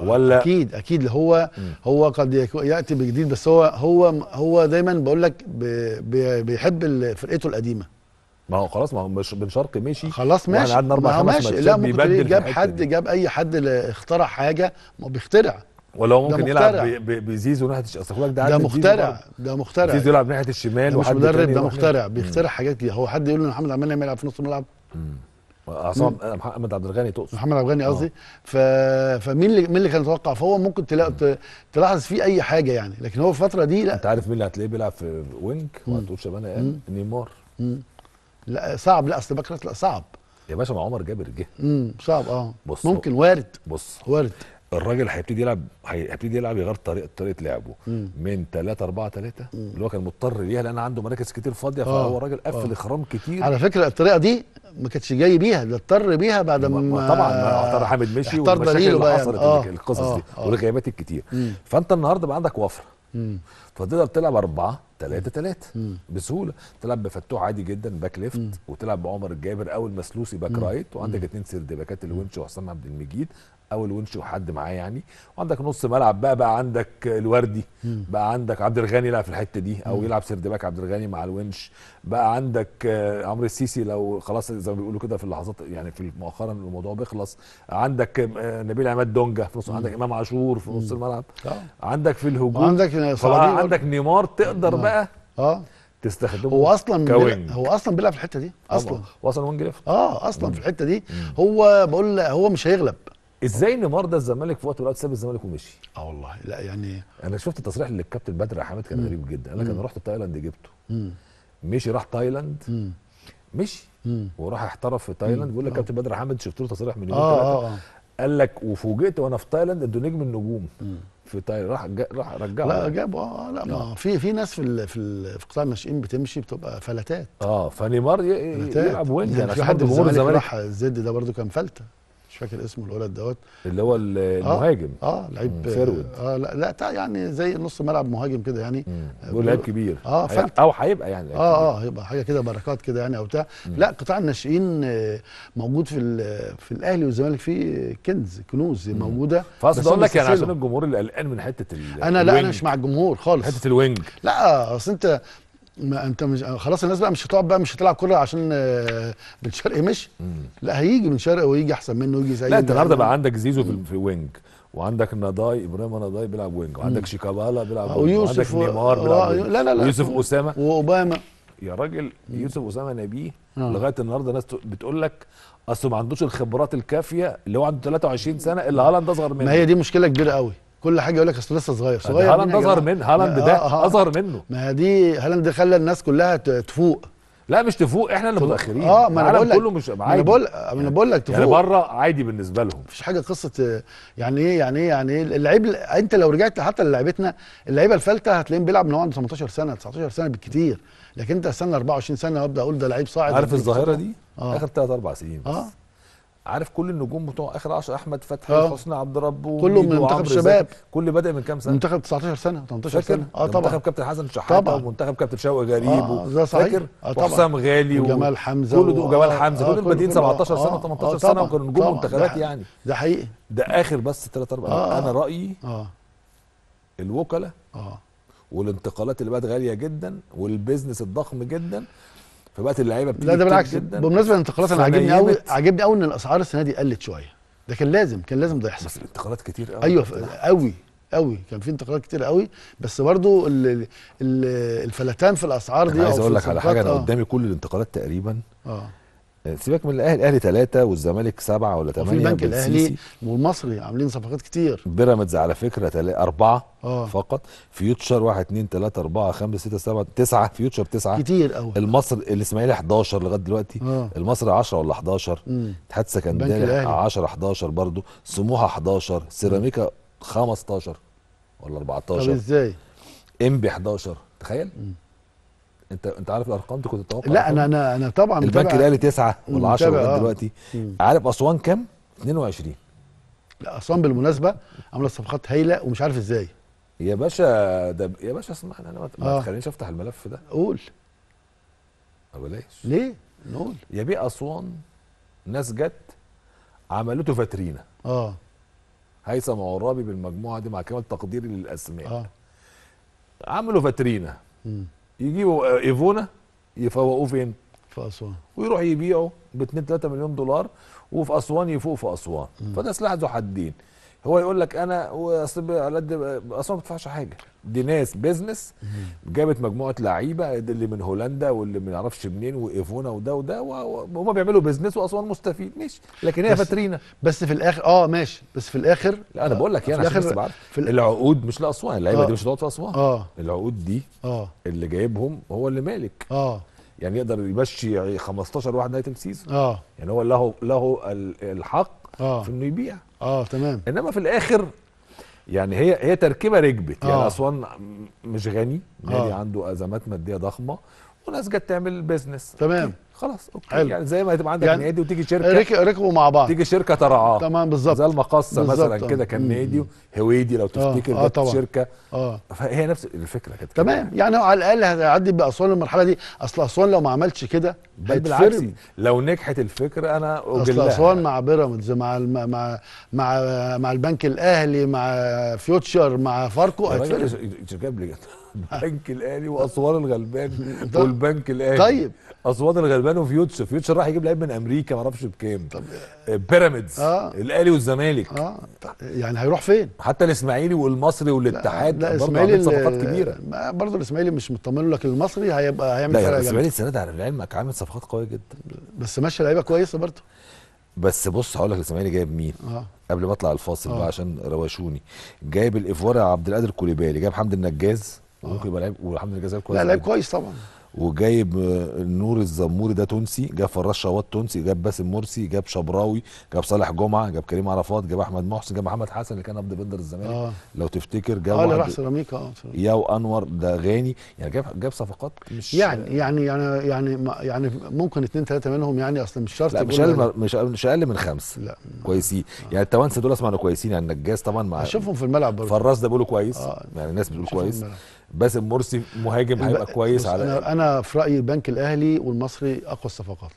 [SPEAKER 2] ولا اكيد اكيد هو هو قد ياتي بجديد بس هو هو هو دايما بقول لك بيحب فرقته القديمه
[SPEAKER 1] ما هو خلاص ما هو بن شرقي مشي خلاص يعني ماشي قعدنا اربع خمس ماشي لا ممكن جاب
[SPEAKER 2] حد جاب اي حد اخترع حاجه ما بيخترع ولا هو ممكن يلعب
[SPEAKER 1] بزيزو ناحيه اصل ده ده مخترع ده مخترع زيزو يلعب ناحيه الشمال وحد مدرب ده مخترع بيخترع
[SPEAKER 2] حاجات هو حد يقول له محمد عمال يلعب في نص الملعب عصام آه، محمد عبد الغني تقصد محمد عبد الغني آه. قصدي ف... فمين اللي مين اللي كان يتوقع فهو ممكن تلا... تلاحظ فيه اي حاجه يعني لكن هو الفتره دي لا انت عارف مين اللي هتلاقيه بيلعب في وينج وهتقول شبانه يا انا نيمار لا صعب لا اصل باك لا صعب يا باشا مع عمر جابر جه امم صعب اه
[SPEAKER 1] بص ممكن وارد بص وارد الراجل هيبتدي يلعب هيبتدي يلعب يغير طريقه طريقه لعبه مم. من 3 4 3 اللي هو كان مضطر ليها لان عنده مراكز كتير فاضيه آه، فهو الراجل قفل آه.
[SPEAKER 2] اخرام كتير على فكره الطريقه دي ما كانتش جاي بيها ده اضطر بيها بعد ما, ما طبعا ما اعترى آه، حامد مشي والمشاكل اللي يعني. حصلت القصص دي
[SPEAKER 1] والغيابات الكتير مم. فانت النهارده بقى عندك وفره مم. فتقدر تلعب اربعه ثلاثه ثلاثه بسهوله تلعب بفتوح عادي جدا باك ليفت وتلعب بعمر الجابر او المسلوسي باك رايت وعندك اثنين سيرد باكات الونش وحسام عبد المجيد او الونش وحد معاه يعني وعندك نص ملعب بقى بقى عندك الوردي مم. بقى عندك عبد الغني يلعب في الحته دي او مم. يلعب سيرد باك عبد الغني مع الونش بقى عندك آه، عمرو السيسي لو خلاص زي ما بيقولوا كده في اللحظات يعني في مؤخرا الموضوع بيخلص عندك آه، نبيل عماد دونجا في نص عندك امام عاشور في نص الملعب مم. آه. عندك في الهجوم عندك عندك نيمار تقدر آه. بقى
[SPEAKER 2] اه تستخدمه هو اصلا كوينج. هو اصلا بيلعب في الحته دي اصلا هو اصلا وينج ليفت اه اصلا مم. في الحته دي هو بقول هو مش هيغلب ازاي نيمار ده الزمالك في وقت من الاوقات ساب الزمالك ومشي اه والله لا يعني انا شفت
[SPEAKER 1] تصريح للكابتن بدر حامد كان غريب جدا قال لك انا رحت تايلاند جبته مم. مشي راح تايلاند مم. مشي مم. وراح احترف في تايلاند بيقول لك آه. كابتن بدر حامد شفت له تصريح من يومين آه ثلاثه آه آه. قال لك وفوجئت وانا في تايلاند ادوا نجم النجوم مم. في طاير راح راح رجعه لا جابه اه لا ما آه.
[SPEAKER 2] في في ناس في الـ في, في قطاع الناشئين بتمشي بتبقى فلتات
[SPEAKER 1] اه فنيمار يلعب وينج يعني في حد من الزمالك راح
[SPEAKER 2] الزد ده برده كان فلته مش فاكر اسمه الولد دوت اللي هو آه، المهاجم اه, آه لعيب سيرود اه لا, لا يعني زي نص ملعب مهاجم كده يعني آه، هو لعيب كبير اه فلت او هيبقى يعني اه اه هيبقى حاجه كده بركات كده يعني او بتاع لا قطاع الناشئين آه، موجود في في الاهلي والزمالك في كنز كنوز مم. موجوده فاصل اقول لك يعني عشان الجمهور اللي قلقان من حته انا لا انا مش مع الجمهور خالص حته الوينج لا اصل انت ما انت مش خلاص الناس بقى مش هتقعد بقى مش هتلعب كوره عشان بن آه، شرقي مشي لا هيجي بن شرقي ويجي احسن منه ويجي زي لا انت النهارده بقى
[SPEAKER 1] عندك زيزو في, وينج الوينج وعندك نضاي ابراهيم نضاي بيلعب وينج وعندك شيكابالا بيلعب وينج وعندك نيمار بيلعب آه، وينج لا لا لا ويوسف اسامه واوباما يا
[SPEAKER 2] راجل يوسف
[SPEAKER 1] اسامه نبيه آه. لغايه النهارده ناس بتقول لك اصل ما عندوش الخبرات الكافيه اللي هو عنده 23 سنه اللي هالاند اصغر منه ما هي دي
[SPEAKER 2] مشكله كبيره قوي كل حاجه يقول لك اصل لسه صغير صغير هالاند اظهر من هالاند ده اظهر آه، آه. منه ما دي هالاند خلى الناس كلها تفوق لا مش تفوق احنا اللي متاخرين اه ما انا بقول لك كله مش ما انا بقول انا يعني بقول لك يعني تفوق يعني بره عادي بالنسبه لهم مفيش حاجه قصه يعني ايه يعني ايه يعني ايه اللعيب انت لو رجعت حتى للعيبتنا اللعيبه الفالته هتلاقيهم بيلعب من هو عنده 18 سنه 19 سنه بالكتير لكن انت استنى 24 سنه وابدا اقول ده لعيب صاعد عارف الظاهره دي آه. اخر ثلاث اربع سنين بس آه. عارف كل النجوم بتوع
[SPEAKER 1] اخر 10 احمد فتحي آه. حسني عبد ربه كله من منتخب الشباب كل بدا من كام سنه
[SPEAKER 2] منتخب 19 سنه
[SPEAKER 1] 18 سنه اه طبعا منتخب كابتن حسن شحاته ومنتخب كابتن شوقي غريب آه فاكر آه طبعا وحسام غالي وجمال حمزه كل دول جمال آه، حمزه آه كل بادئين 17 آه، سنه 18 آه، سنه وكانوا نجوم منتخبات يعني ده حقيقي ده اخر بس 3 4 انا رايي اه الوكلاء اه والانتقالات اللي بقت غاليه جدا والبيزنس الضخم جدا
[SPEAKER 2] فبقت اللعيبه بتيجي لا ده بالعكس بمناسبه الانتقالات انا عاجبني قوي عاجبني قوي ان الاسعار السنه دي قلت شويه ده كان لازم كان لازم ده يحصل بس الانتقالات كتير قوي ايوه قوي قوي كان في انتقالات كتير قوي بس برضو الفلتان في الاسعار دي عايز اقول لك على حاجه انا آه.
[SPEAKER 1] قدامي كل الانتقالات تقريبا اه سيبك من الاهلي الاهلي ثلاثه والزمالك سبعه ولا ثمانيه في البنك الاهلي والمصري عاملين صفقات كتير بيراميدز على فكره تل... اربعه أوه. فقط فيوتشر 1 2 3 4 5 6 7 9 فيوتشر 9 كتير قوي المصري الاسماعيلي 11 لغايه دلوقتي آه. المصري 10 ولا 11 اتحاد سكندري 10 11 برضه سموحه 11 سيراميكا 15 ولا 14 طب ازاي؟ انبي 11 تخيل مم. انت انت عارف الارقام دي كنت تتوقع لا انا
[SPEAKER 2] انا انا طبعا البنك الاهلي تسعه ولا 10 لغايه آه. دلوقتي عارف اسوان كام؟ 22 لا اسوان بالمناسبه عامله صفقات هايله ومش عارف ازاي يا باشا ده يا باشا اسمعني انا آه. ما تخلينيش افتح الملف ده قول بلاش
[SPEAKER 1] ليه؟ نقول يبيع اسوان ناس جت عملته فاترينا اه هيثم عرابي بالمجموعه دي مع كامل تقديري للاسماء اه عملوا فاترينا امم يجيبوا آه، ايفونا يفوقوه فين؟ في اسوان ويروح يبيعه ب 2 3 مليون دولار وفي اسوان يفوق في اسوان فده سلاح ذو حدين هو يقول لك انا اصل على قد اصل ما بدفعش حاجه دي ناس بيزنس جابت مجموعه لعيبه اللي من هولندا واللي ما نعرفش منين وايفونا وده وده وهم بيعملوا بيزنس واسوان مستفيد ماشي لكن هي فاترينا
[SPEAKER 2] بس في الاخر اه ماشي بس في الاخر لا انا بقول لك يعني عشان بس في العقود مش لاسوان اللعيبه آه دي مش هتقعد في
[SPEAKER 1] اسوان آه العقود دي آه اللي جايبهم هو اللي مالك اه يعني يقدر يمشي 15 واحد نهايه سيزون اه يعني هو له له الحق آه في انه يبيع اه تمام انما في الاخر يعني هي هي تركيبه ركبت يعني آه. اسوان مش غني غني آه. عنده ازمات ماديه ضخمه وناس جت تعمل بيزنس
[SPEAKER 2] تمام خلاص اوكي حلو. يعني زي ما هتبقى عندك يعني نادي وتيجي شركه ركبوا مع بعض تيجي
[SPEAKER 1] شركه ترعاه تمام
[SPEAKER 2] بالظبط زي المقصه مثلا كده كان نادي
[SPEAKER 1] هويدي لو آه، تفتكر آه. آه طبعا. شركه
[SPEAKER 2] اه فهي نفس الفكره كده تمام يعني على الاقل هتعدي باسوان المرحله دي اصل اسوان لو ما عملتش كده بل بالعكس
[SPEAKER 1] لو نجحت الفكره انا اصل اسوان
[SPEAKER 2] مع بيراميدز مع الم... مع مع مع البنك الاهلي مع فيوتشر مع فاركو هتفرق البنك الاهلي واسوان الغلبان طيب. والبنك الاهلي طيب اسوان
[SPEAKER 1] الغلبان وفيوتشر فيوتشر راح يجيب لعيب من امريكا ما اعرفش بكام طب آه، بيراميدز آه. الاهلي والزمالك اه يعني هيروح فين حتى الاسماعيلي والمصري والاتحاد لا, لا صفقات كبيره
[SPEAKER 2] برضه الاسماعيلي مش مطمن لك المصري هيبقى هيعمل فرق الاسماعيلي السنه
[SPEAKER 1] دي على العلم عامل صفقات قويه جدا بس ماشي
[SPEAKER 2] لعيبه كويسه برضه
[SPEAKER 1] بس بص هقول لك الاسماعيلي جايب مين آه. قبل ما اطلع الفاصل آه. بقى عشان روشوني جايب الايفواري عبد القادر كوليبالي جايب حمد النجاز ممكن يبقى لعيب والحمد لله جزاك كويس لا لعيب كويس طبعا وجايب آه، نور الزموري ده تونسي جاب فراس شواط تونسي جاب باسم مرسي جاب شبراوي جاب صالح جمعه جاب كريم عرفات جاب احمد محسن جاب محمد حسن اللي كان ابدي بندر الزمالك آه. لو تفتكر جاب اه اللي راح
[SPEAKER 2] سيراميكا اه ياو انور ده غاني يعني جاب جاب صفقات
[SPEAKER 1] مش يعني يعني يعني
[SPEAKER 2] يعني يعني ممكن اثنين ثلاثه منهم يعني اصلا مش شرط لا مش اقل مش مش اقل من خمسه لا
[SPEAKER 1] كويسين آه. يعني التوانسه دول اسمع كويسين يعني النجاز طبعا مع اشوفهم في الملعب برضه فراس ده بيقولوا كويس آه. يعني الناس بتقول كويس الملعب. باسم مرسي مهاجم هيبقى كويس على
[SPEAKER 2] انا انا في رايي البنك الاهلي والمصري اقوى الصفقات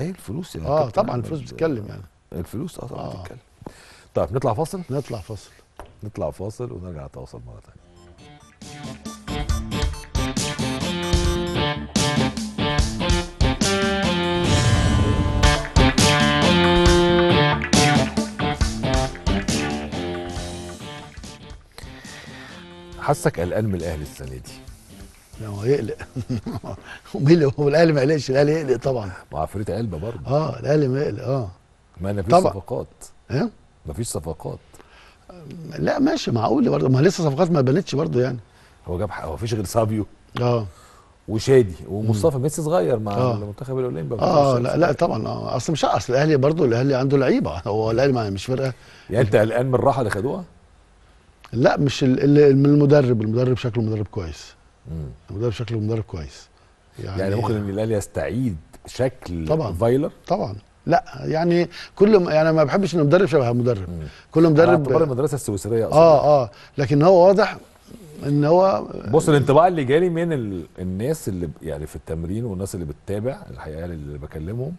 [SPEAKER 1] ايه الفلوس يعني اه طبعا الفلوس بتتكلم يعني الفلوس اه طبعا آه. بتتكلم طيب نطلع فاصل نطلع فاصل نطلع فاصل ونرجع نتواصل مره ثانيه
[SPEAKER 2] حاسك قلقان من الاهلي السنه دي لا هو يقلق هو الاهلي ما يقلقش الاهلي يقلق طبعا مع عفريت علبه برضه اه الاهلي ما يقلق اه ما انا فيش صفقات ايه ما فيش صفقات لا ماشي معقول برضه ما لسه صفقات ما بنتش برضه يعني هو جاب هو فيش غير سابيو اه وشادي ومصطفى ميسي
[SPEAKER 1] صغير مع آه. المنتخب الاولمبي اه لا
[SPEAKER 2] لا طبعا آه، اصل مش اصل الاهلي برضه الاهلي عنده لعيبه هو الاهلي مش فرقه يعني انت قلقان من الراحه اللي خدوها؟ لا مش من المدرب المدرب شكله مدرب كويس مم. المدرب شكله مدرب كويس يعني, يعني ممكن ان الاهلي يستعيد شكل طبعا فايلر طبعا لا يعني كل م... يعني ما بحبش ان مدرب شبه مدرب كل مدرب اعتبار المدرسه السويسريه اصلا اه اه لكن هو واضح ان هو
[SPEAKER 1] بص الانطباع اللي جالي من ال... الناس اللي يعني في التمرين والناس اللي بتتابع الحقيقه اللي بكلمهم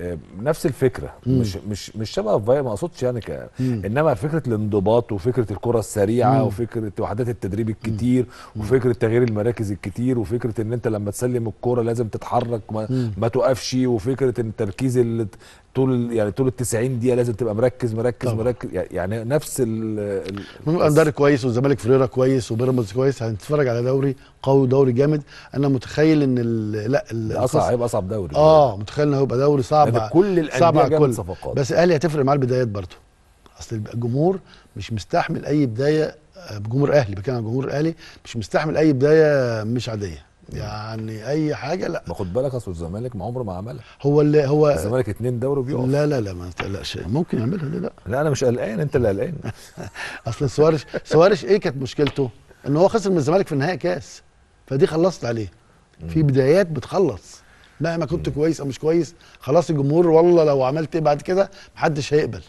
[SPEAKER 1] آه، نفس الفكره مم. مش مش مش شبه فايا ما اقصدش يعني ك... انما فكره الانضباط وفكره الكره السريعه مم. وفكره وحدات التدريب الكتير مم. وفكره تغيير المراكز الكتير وفكره ان انت لما تسلم الكره لازم تتحرك ما, ما توقفش وفكره ان التركيز طول يعني طول ال 90 دقيقه
[SPEAKER 2] لازم تبقى مركز مركز طبعا. مركز يعني نفس ال الاندار كويس والزمالك فريرة كويس وبيراميدز كويس هنتفرج على دوري قوي دوري جامد انا متخيل ان ال لا اصعب هيبقى اصعب دوري اه متخيل ان هيبقى دوري صعب يعني كل الانديه جامد صفقات بس الاهلي هتفرق معاه البدايات برضه اصل الجمهور مش مستحمل اي بدايه بجمهور آه، اهلي بكلم عن جمهور الاهلي مش مستحمل اي بدايه مش عاديه يعني اي حاجه لا ما خد بالك اصل الزمالك ما عمره ما عملها هو اللي هو الزمالك اتنين دوري بيقف لا لا لا ما تقلقش ممكن يعملها ليه لا لا انا مش قلقان انت اللي قلقان اصل سوارش سوارش ايه كانت مشكلته ان هو خسر من الزمالك في النهائي كاس فدي خلصت عليه في بدايات بتخلص مهما كنت كويس او مش كويس خلاص الجمهور والله لو عملت ايه بعد كده محدش هيقبل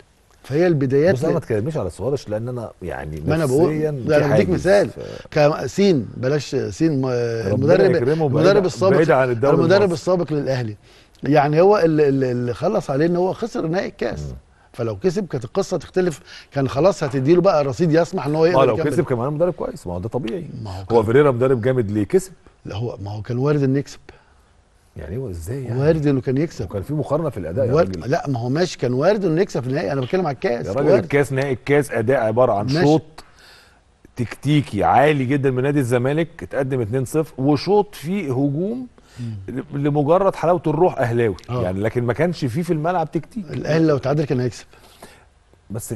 [SPEAKER 2] فهي البدايات بس انا ما اتكلمنيش على سوارش لان انا يعني ما انا بقول انا بديك مثال ف... كسين بلاش سين المدرب المدرب السابق المدرب السابق للاهلي يعني هو اللي, اللي خلص عليه ان هو خسر نهائي الكاس فلو كسب كانت القصه تختلف كان خلاص هتدي له بقى رصيد يسمح ان هو يقدر لو كسب كمان مدرب
[SPEAKER 1] كويس ما هو ده طبيعي ما هو, هو فيريرا مدرب جامد ليه كسب لا هو
[SPEAKER 2] ما هو كان وارد انه يكسب يعني هو ازاي يعني وارد انه كان يكسب وكان في مقارنه في الاداء يا راجل لا ما هو ماشي كان وارد انه يكسب في النهائي انا بتكلم على الكاس يا راجل
[SPEAKER 1] الكاس نهائي الكاس اداء عباره عن ماشي. شوط تكتيكي عالي جدا من نادي الزمالك اتقدم 2-0 وشوط فيه هجوم لمجرد حلاوه الروح اهلاوي أوه. يعني لكن ما كانش فيه في الملعب تكتيك الاهلي لو تعادل كان هيكسب بس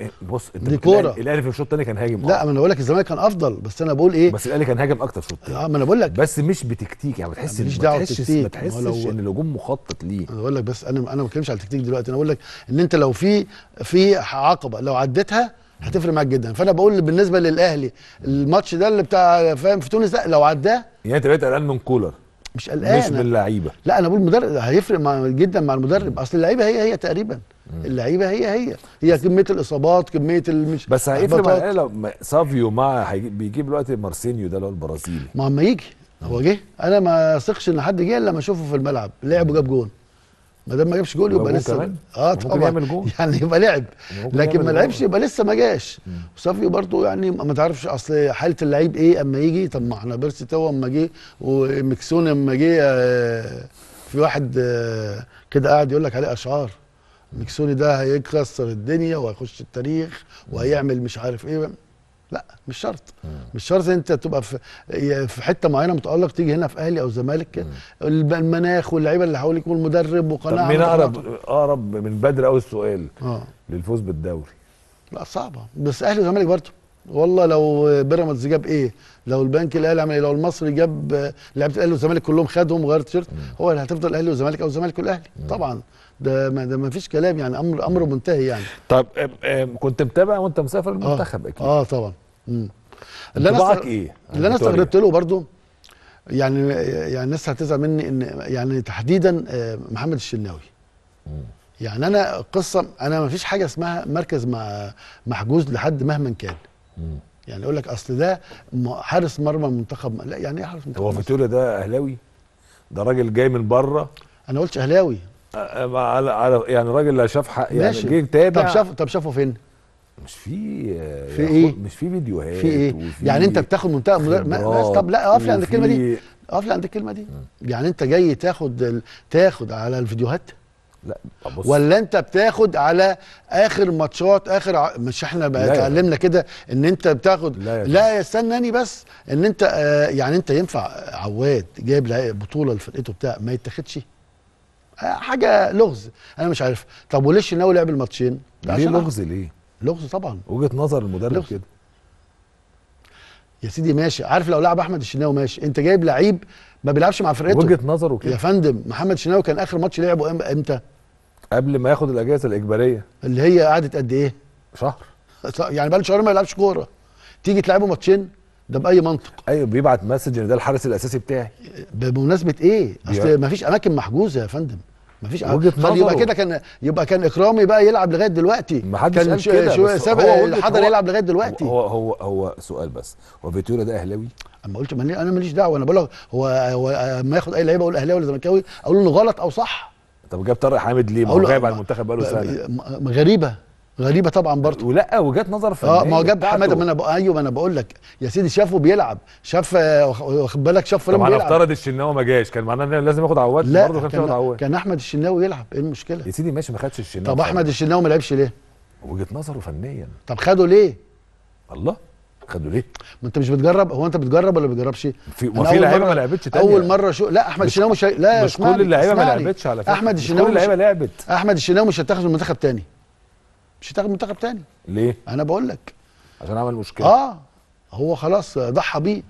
[SPEAKER 1] إيه، بص انت دي كوره
[SPEAKER 2] الاهلي في الشوط الثاني كان هاجم لا آه. ما انا بقول لك الزمالك كان افضل بس انا بقول ايه بس الاهلي كان هاجم اكتر في الشوط اه ما انا بقول لك بس مش بتكتيك يعني بتحس مش دعوه بتكتيك ما تحسش ان الهجوم مخطط ليه انا بقول لك بس انا انا ما بتكلمش على التكتيك دلوقتي انا بقول لك ان انت لو في في عقبه لو عديتها هتفرق معاك جدا فانا بقول بالنسبه للاهلي الماتش ده اللي بتاع فاهم في تونس ده لو عداه
[SPEAKER 1] يعني انت بقيت قلقان من كولر مش
[SPEAKER 2] قلقان مش من اللعيبه لا انا بقول المدرب هيفرق مع جدا مع المدرب اصل اللعيبه هي هي تقريبا اللعيبه هي هي هي كميه الاصابات كميه المش بس هيفرق معايا
[SPEAKER 1] لو سافيو مع بيجيب دلوقتي مارسينيو ده اللي هو البرازيلي
[SPEAKER 2] ما اما يجي هو جه انا ما اثقش ان حد جه الا لما اشوفه في الملعب لعب وجاب جون ما دام ما جابش جول يبقى لسه اه طبعا يعني يبقى لعب يعني لكن ما لعبش يبقى لسه ما جاش وصافي برضو يعني ما تعرفش اصل حاله اللعيب ايه اما يجي طب ما احنا بيرسي تو اما جه وميكسون اما جه آه، في واحد آه، كده قاعد يقول لك عليه اشعار ميكسوني ده هيكسر الدنيا وهيخش التاريخ وهيعمل مش عارف ايه لا مش شرط مش شرط انت تبقى في في حته معينه متالق تيجي هنا في اهلي او زمالك المناخ واللعيبه اللي حواليك والمدرب وقناعه مين اقرب
[SPEAKER 1] اقرب من بدري قوي السؤال آه. للفوز بالدوري
[SPEAKER 2] لا صعبه بس اهلي وزمالك برضه والله لو بيراميدز جاب ايه لو البنك الاهلي عمل ايه لو المصري جاب لعيبه الاهلي والزمالك كلهم خدهم وغير تيشيرت هو اللي هتفضل الاهلي والزمالك او الزمالك والاهلي طبعا ده ما ده ما فيش كلام يعني امر امر منتهي يعني
[SPEAKER 1] طب آه، آه، كنت متابع وانت مسافر آه. المنتخب اكيد اه, آه طبعا اللي
[SPEAKER 2] انا استغربت ايه اللي انا إيه؟ استغربت له برضه يعني يعني الناس هتزعل مني ان يعني تحديدا محمد الشناوي يعني انا قصه انا ما فيش حاجه اسمها مركز محجوز لحد مهما كان يعني يقول لك اصل ده حارس مرمى منتخب لا يعني ايه حارس منتخب هو فيتوريا ده اهلاوي ده راجل جاي من بره انا قلتش اهلاوي
[SPEAKER 1] على على يعني راجل لا شاف حق يعني جه تابع طب شاف
[SPEAKER 2] طب شافه فين؟ مش في في ايه؟ مش في فيديوهات في ايه؟ يعني انت بتاخد منتخب مدرب طب لا اقف لي عند الكلمه دي اقف لي عند الكلمه دي يعني انت جاي تاخد تاخد على الفيديوهات لا أبص. ولا انت بتاخد على اخر ماتشات اخر ع... مش احنا بقى اتعلمنا كده ان انت بتاخد لا, لا يستناني بس ان انت آه يعني انت ينفع آه، عواد جايب بطوله لفرقته بتاع ما يتاخدش آه، حاجه لغز انا مش عارف طب وليش ناوي لعب الماتشين ليه لغز ليه لغز طبعا وجهه نظر المدرب كده يا سيدي ماشي عارف لو لعب احمد الشناوي ماشي انت جايب لعيب ما بيلعبش مع فرقته وجهه نظره كده يا فندم محمد الشناوي كان اخر ماتش لعبه امتى قبل ما ياخد الاجازه الاجباريه اللي هي قعدت قد ايه؟ شهر يعني بقاله شهرين ما يلعبش كوره تيجي تلعبه ماتشين ده باي منطق ايوه بيبعت مسج ان ده الحارس الاساسي بتاعي بمناسبه ايه؟ اصل ما فيش اماكن محجوزه يا فندم ما فيش وجهه نظر يبقى كده كان يبقى كان اكرامي بقى يلعب لغايه دلوقتي ما حدش قال كده سابق حضر يلعب لغايه دلوقتي هو هو هو سؤال بس هو فيتورا ده اهلاوي اما قلت انا ماليش دعوه انا بقول لك هو هو اما ياخد اي لعيبه اقول اهلاوي ولا زملكاوي اقول له غلط او صح طب جاب طارق حامد ليه؟ ما هو غايب عن المنتخب بقاله سنه غريبه غريبه طبعا برضه ولا وجهه نظر فنيه اه ما هو جاب حماده ما انا ب... ايوه ما انا بقول لك يا سيدي شافه بيلعب شاف آه، واخد بالك شاف فلان بيلعب افترض
[SPEAKER 1] الشناوي ما جاش كان معناه ان لازم ياخد عواد لا برضه كان ياخد عواد
[SPEAKER 2] كان احمد الشناوي يلعب ايه المشكله يا سيدي ماشي ما خدش الشناوي طب احمد الشناوي ما لعبش ليه وجهه نظره فنيا طب خده ليه الله خدوا ليه؟ ما انت مش بتجرب هو انت بتجرب ولا ما بتجربش؟ في وفي لعيبه ما لعبتش تاني اول مره شو لا احمد الشناوي مش لا مش كل اللعيبه ما لعبتش على فكره احمد الشناوي كل اللعيبه لعبت احمد الشناوي مش هتاخد المنتخب تاني مش هتاخد منتخب تاني ليه؟ انا بقول لك عشان عمل مشكله اه هو خلاص ضحى بيه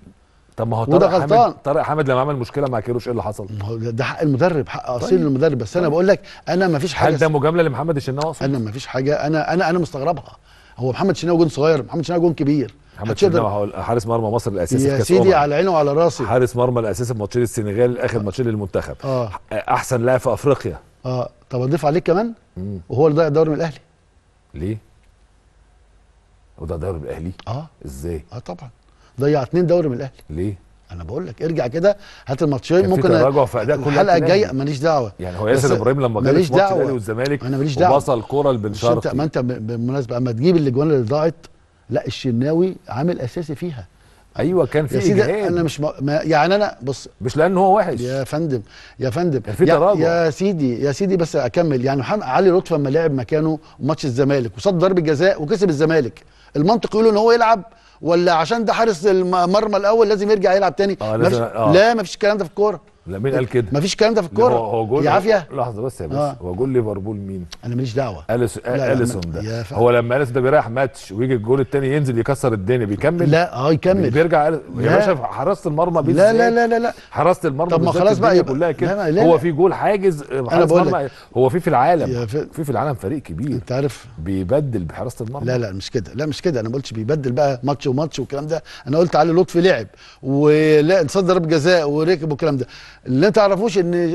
[SPEAKER 2] طب ما هو طارق حامد طارق حامد
[SPEAKER 1] لما عمل مشكله مع كيروش ايه اللي حصل؟ ما هو
[SPEAKER 2] ده حق المدرب حق اصيل طيب. المدرب بس طيب. انا بقول لك انا ما فيش حاجه هل ده مجامله لمحمد الشناوي اصلا؟ انا ما فيش حاجه انا انا انا مستغربها هو محمد الشناوي جون صغير محمد الشناوي جون كبير محمد شناوي
[SPEAKER 1] حارس مرمى مصر الاساسي يا سيدي على عيني وعلى راسي حارس مرمى الاساسي في ماتشين السنغال اخر آه. ماتشين للمنتخب آه. احسن لاعب في افريقيا
[SPEAKER 2] اه طب اضيف عليك كمان مم. وهو اللي ضيع الدوري من الاهلي
[SPEAKER 1] ليه؟ وده دوري من الاهلي؟ اه ازاي؟
[SPEAKER 2] اه طبعا ضيع اثنين دوري من الاهلي ليه؟ انا بقول لك ارجع كده هات الماتشين ممكن تراجع في اداء كل الحلقه الجايه ماليش دعوه يعني هو ياسر ابراهيم لما جاب ماتش الاهلي والزمالك انا ماليش دعوه وبصل
[SPEAKER 1] كوره لبن شرقي ما انت
[SPEAKER 2] بالمناسبه اما تجيب الاجوان اللي ضاعت لا الشناوي عامل اساسي فيها ايوه كان في إجهاد. انا مش ما يعني انا بص مش لان هو وحش يا فندم يا فندم في تراجع يا سيدي يا سيدي بس اكمل يعني محمد علي لطفي لما لعب مكانه ماتش الزمالك وصد ضربه جزاء وكسب الزمالك المنطق يقول ان هو يلعب ولا عشان ده حارس المرمى الاول لازم يرجع يلعب تاني آه لازم آه. لا مفيش الكلام ده في الكوره لا مين قال كده؟ مفيش الكلام ده في الكوره هو جول عافيه لحظه بس يا باشا آه. هو جول ليفربول مين؟ انا ماليش دعوه اليس اليسون ده هو
[SPEAKER 1] لما اليسون ده بيريح ماتش ويجي الجول الثاني ينزل يكسر الدنيا بيكمل لا اه يكمل بيرجع يا باشا حراسه المرمى لا لا لا لا لا حراسه المرمى طب ما خلاص بقى يبقى كلها كده لا لا لا. هو في
[SPEAKER 2] جول حاجز حراسه المرمى هو في في العالم في في العالم فريق كبير انت عارف بيبدل بحراسه المرمى لا لا مش كده لا مش كده انا ما قلتش بيبدل بقى ماتش وماتش والكلام ده انا قلت علي لطفي لعب ولا صد ضرب وركب والكلام ده اللي انت تعرفوش ان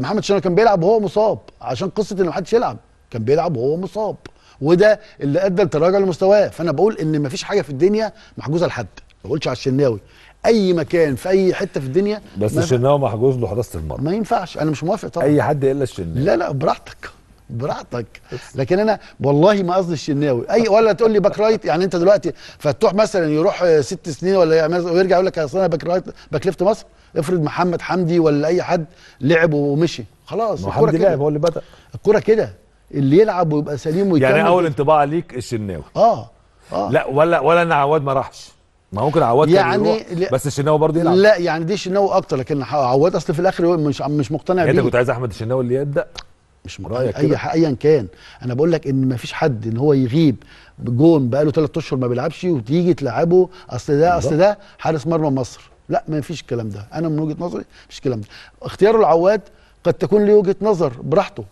[SPEAKER 2] محمد شنو كان بيلعب وهو مصاب عشان قصه ان محدش يلعب كان بيلعب وهو مصاب وده اللي ادى لتراجع لمستواه فانا بقول ان مفيش حاجه في الدنيا محجوزه لحد ما بقولش على الشناوي اي مكان في اي حته في الدنيا بس الشناوي محجوز له حراسه المرمى ما ينفعش انا مش موافق طبعا اي حد الا الشناوي لا لا براحتك براحتك لكن انا والله ما قصدي الشناوي اي ولا تقول لي باك رايت يعني انت دلوقتي فتوح مثلا يروح ست سنين ولا ويرجع يقول لك اصل انا باك رايت باك ليفت مصر افرض محمد حمدي ولا اي حد لعب ومشي خلاص الكوره كده لعب هو اللي بدا الكوره كده اللي يلعب ويبقى سليم ويكمل يعني اول
[SPEAKER 1] انطباع ليك الشناوي اه اه لا ولا ولا ان عواد ما راحش ما ممكن عواد يعني كان يروح بس الشناوي برضه يلعب لا
[SPEAKER 2] يعني دي الشناوي اكتر لكن عواد اصل في الاخر مش مش مقتنع يعني بيه انت كنت
[SPEAKER 1] عايز احمد الشناوي اللي يبدا
[SPEAKER 2] مش رايك اي ايا كان انا بقول لك ان ما فيش حد ان هو يغيب بجون بقاله ثلاث اشهر ما بيلعبش وتيجي تلعبه اصل ده اصل ده حارس مرمى مصر لا ما فيش الكلام ده انا من وجهه نظري مفيش الكلام ده اختيار العواد قد تكون له وجهه نظر براحته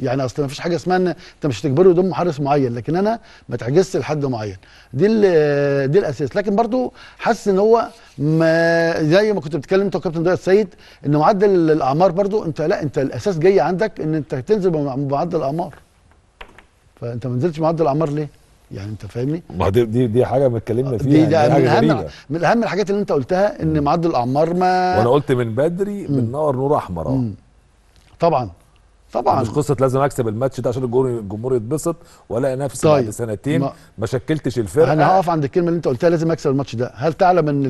[SPEAKER 2] يعني اصل ما فيش حاجه اسمها ان انت مش هتجبره يضم حارس معين لكن انا ما تعجزش لحد معين دي آه، دي الاساس لكن برضو حاسس ان هو ما زي ما كنت بتكلم انت وكابتن ضياء السيد ان معدل الاعمار برضو انت لا انت الاساس جاي عندك ان انت تنزل بمعدل الاعمار فانت ما نزلتش معدل الاعمار ليه؟ يعني انت فاهمني؟
[SPEAKER 1] ما دي دي دي حاجه ما اتكلمنا آه، فيها دي, دي يعني من اهم
[SPEAKER 2] من اهم الحاجات اللي انت قلتها ان معدل الاعمار ما وانا
[SPEAKER 1] قلت من بدري نار نور احمر اه
[SPEAKER 2] طبعا طبعا مش قصه
[SPEAKER 1] لازم اكسب الماتش ده عشان الجمهور الجمهور يتبسط والاقي نفسي طيب. بعد سنتين ما, ما شكلتش الفرقه انا هقف
[SPEAKER 2] عند الكلمه اللي انت قلتها لازم اكسب الماتش ده هل تعلم ان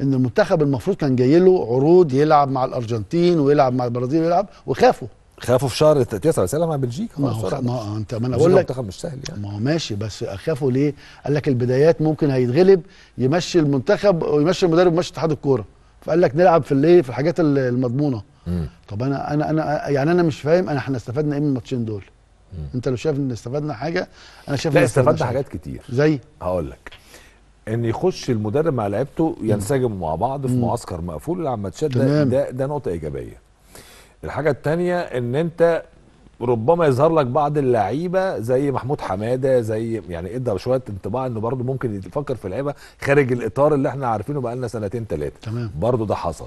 [SPEAKER 2] ان المنتخب المفروض كان جاي له عروض يلعب مع الارجنتين ويلعب مع البرازيل ويلعب وخافوا خافوا في شهر 9 بس مع بلجيكا ما هو ما انت ما انا بقول لك المنتخب مش سهل يعني ما هو ماشي بس خافوا ليه؟ قال لك البدايات ممكن هيتغلب يمشي المنتخب ويمشي المدرب ويمشي اتحاد الكوره فقال لك نلعب في الايه في الحاجات المضمونه مم. طب انا انا انا يعني انا مش فاهم انا احنا استفدنا ايه من الماتشين دول مم. انت لو شايف ان استفدنا حاجه انا شايف لا استفدنا حاجات
[SPEAKER 1] كتير زي هقول لك ان يخش المدرب مع لعيبته ينسجموا مع بعض في مم. معسكر مقفول يلعب ماتشات ده ده نقطه ايجابيه الحاجه الثانيه ان انت ربما يظهر لك بعض اللعيبه زي محمود حماده زي يعني ادى شويه انطباع انه برضه ممكن يفكر في لعيبه خارج الاطار اللي احنا عارفينه بقى لنا سنتين ثلاثه تمام برضه ده حصل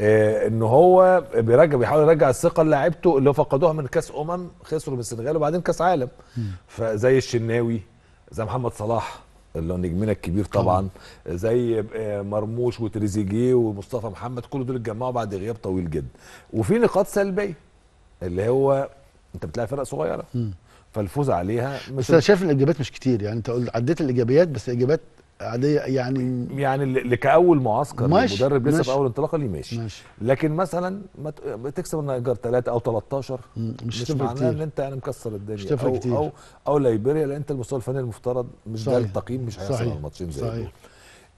[SPEAKER 1] آه ان هو بيرجع بيحاول يرجع الثقه لعيبته اللي فقدوها من كاس امم خسروا من السنغال وبعدين كاس عالم م. فزي الشناوي زي محمد صلاح اللي هو نجمنا الكبير طبعا زي آه، مرموش وتريزيجيه ومصطفى محمد كل دول اتجمعوا بعد غياب طويل جدا وفي نقاط سلبيه اللي هو انت بتلاقي فرق صغيره م. فالفوز عليها مش بس انا شايف
[SPEAKER 2] الاجابات مش كتير يعني انت قلت عديت الاجابات بس اجابات عاديه يعني
[SPEAKER 1] يعني اللي كاول معسكر ماشي المدرب لسه في اول انطلاقه ليه ماشي, ماشي لكن مثلا ما تكسب النيجر 3 او 13 مش, مش معناه ان انت يعني مكسر الدنيا مش أو, كتير. او او ليبيريا لان انت المستوى الفني المفترض مش ده التقييم مش هيحصل على الماتشين زي صحيح.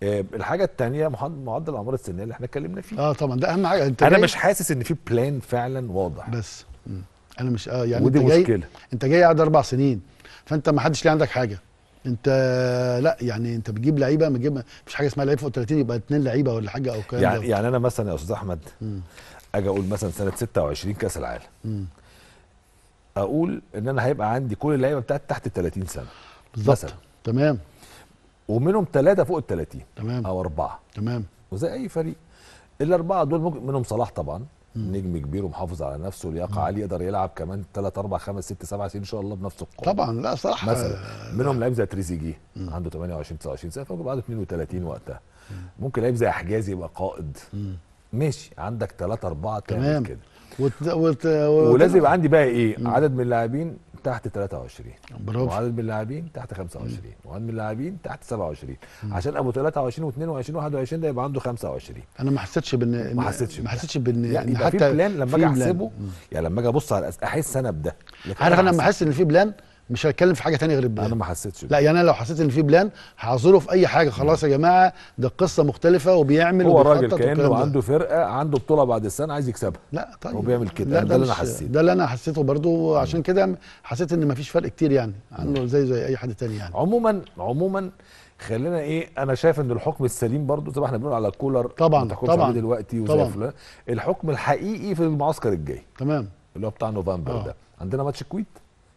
[SPEAKER 1] آه، الحاجه الثانيه معدل الاعمار السنيه اللي احنا اتكلمنا فيه اه طبعا ده اهم حاجه انت انا مش
[SPEAKER 2] حاسس ان في بلان فعلا واضح بس م. انا مش اه يعني ودي انت جاي مشكلة. انت جاي قاعد اربع سنين فانت ما حدش ليه عندك حاجه انت لا يعني انت بتجيب لعيبه ما تجيب مفيش حاجه اسمها لعيب فوق 30 يبقى اثنين لعيبه ولا حاجه او كده يعني,
[SPEAKER 1] يعني انا مثلا يا استاذ احمد اجي اقول مثلا سنه 26 كاس العالم م. اقول ان انا هيبقى عندي كل اللعيبه بتاعت تحت ال 30 سنه بالظبط تمام ومنهم ثلاثه فوق ال 30 تمام او اربعه تمام وزي اي فريق الاربعه دول ممكن منهم صلاح طبعا نجم كبير ومحافظ على نفسه لياقه عاليه يقدر يلعب كمان 3 4 5 6 7 سنين ان شاء الله بنفس القوه طبعا لا صراحه مثلا آه، منهم لعيب زي تريزيجيه عنده 28 29 سنه فبقى عنده 32 وقتها ممكن لعيب زي حجازي يبقى قائد ماشي عندك 3 4 تمام كده
[SPEAKER 2] وت... وت... ولازم يبقى عندي بقى ايه
[SPEAKER 1] عدد من اللاعبين تحت 23 برافو وعدد من اللاعبين تحت 25 وعدد من اللاعبين تحت 27 مم. عشان ابو 23 و22 و21 ده يبقى عنده 25
[SPEAKER 2] انا ما حسيتش بان ما حسيتش ما حسيتش بان يعني حتى في بلان لما اجي احسبه يعني لما اجي ابص على احس انا بده عارف انا لما احس ان في بلان مش هتكلم في حاجه ثانيه غير البلان انا ما حسيتش لا يعني انا لو حسيت ان في بلان هعذره في اي حاجه خلاص يا جماعه ده قصه مختلفه وبيعمل هو راجل كانه عنده فرقه عنده بطوله بعد السنه عايز يكسبها لا طيب هو بيعمل كده ده, ده اللي انا حسيته ده اللي انا حسيته برضو عشان كده حسيت ان ما فيش فرق كتير يعني عنه زي زي اي حد ثاني يعني
[SPEAKER 1] عموما عموما خلينا ايه انا شايف ان الحكم السليم برضو زي ما احنا بنقول على كولر طبعا طبعا دلوقتي وزي فلان الحكم الحقيقي في المعسكر الجاي تمام اللي هو بتاع نوفمبر آه. ده عندنا ماتش الكويت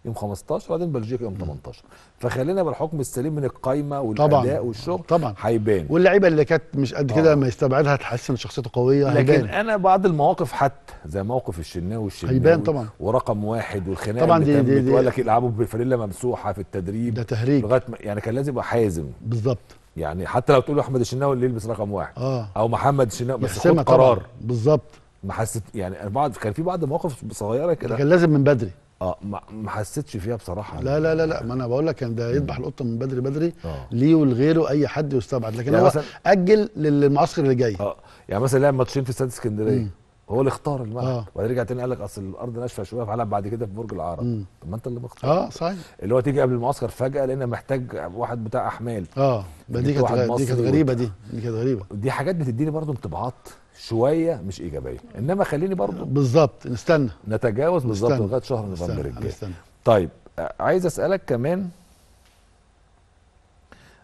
[SPEAKER 1] يوم 15 وبعدين بلجيكا يوم 18 فخلينا بالحكم السليم من القايمه والاداء طبعًا. والشغل طبعا هيبان
[SPEAKER 2] واللعيبه اللي كانت مش قد كده آه. ما يستبعدها تحسن شخصيته قويه لكن هيبان.
[SPEAKER 1] انا بعض المواقف حتى زي موقف الشناوي والشناوي هيبان طبعا ورقم واحد والخناقه طبعا دي دي, دي بتقول لك يلعبوا بفريلا ممسوحه في التدريب ده تهريج لغايه يعني كان لازم يبقى حازم بالظبط يعني حتى لو تقول احمد الشناوي اللي يلبس رقم واحد آه. او محمد الشناوي بس خد قرار بالظبط ما حسيت يعني بعض كان في بعض مواقف صغيره كده كان لازم من بدري اه ما حسيتش فيها بصراحه لا
[SPEAKER 2] لا لا لا ما انا بقول لك كان يعني ده يذبح القطه من بدري بدري آه. ليه ولغيره اي حد يستبعد لكن يعني هو اجل للمعسكر اللي جاي اه يعني مثلا لعب ماتشين في استاد اسكندريه هو اللي اختار الملعب آه.
[SPEAKER 1] وبعدين رجع تاني قال لك اصل الارض ناشفه شويه فهلعب بعد كده في برج العرب طب ما انت اللي مختار اه صحيح اللي هو تيجي قبل المعسكر فجاه لان محتاج واحد بتاع احمال اه دي كانت غريبه دي دي كانت غريبه دي حاجات بتديني برضو انطباعات شويه مش ايجابيه انما خليني برضو بالظبط نستنى نتجاوز بالظبط لغايه شهر نوفمبر الجاي طيب عايز اسالك كمان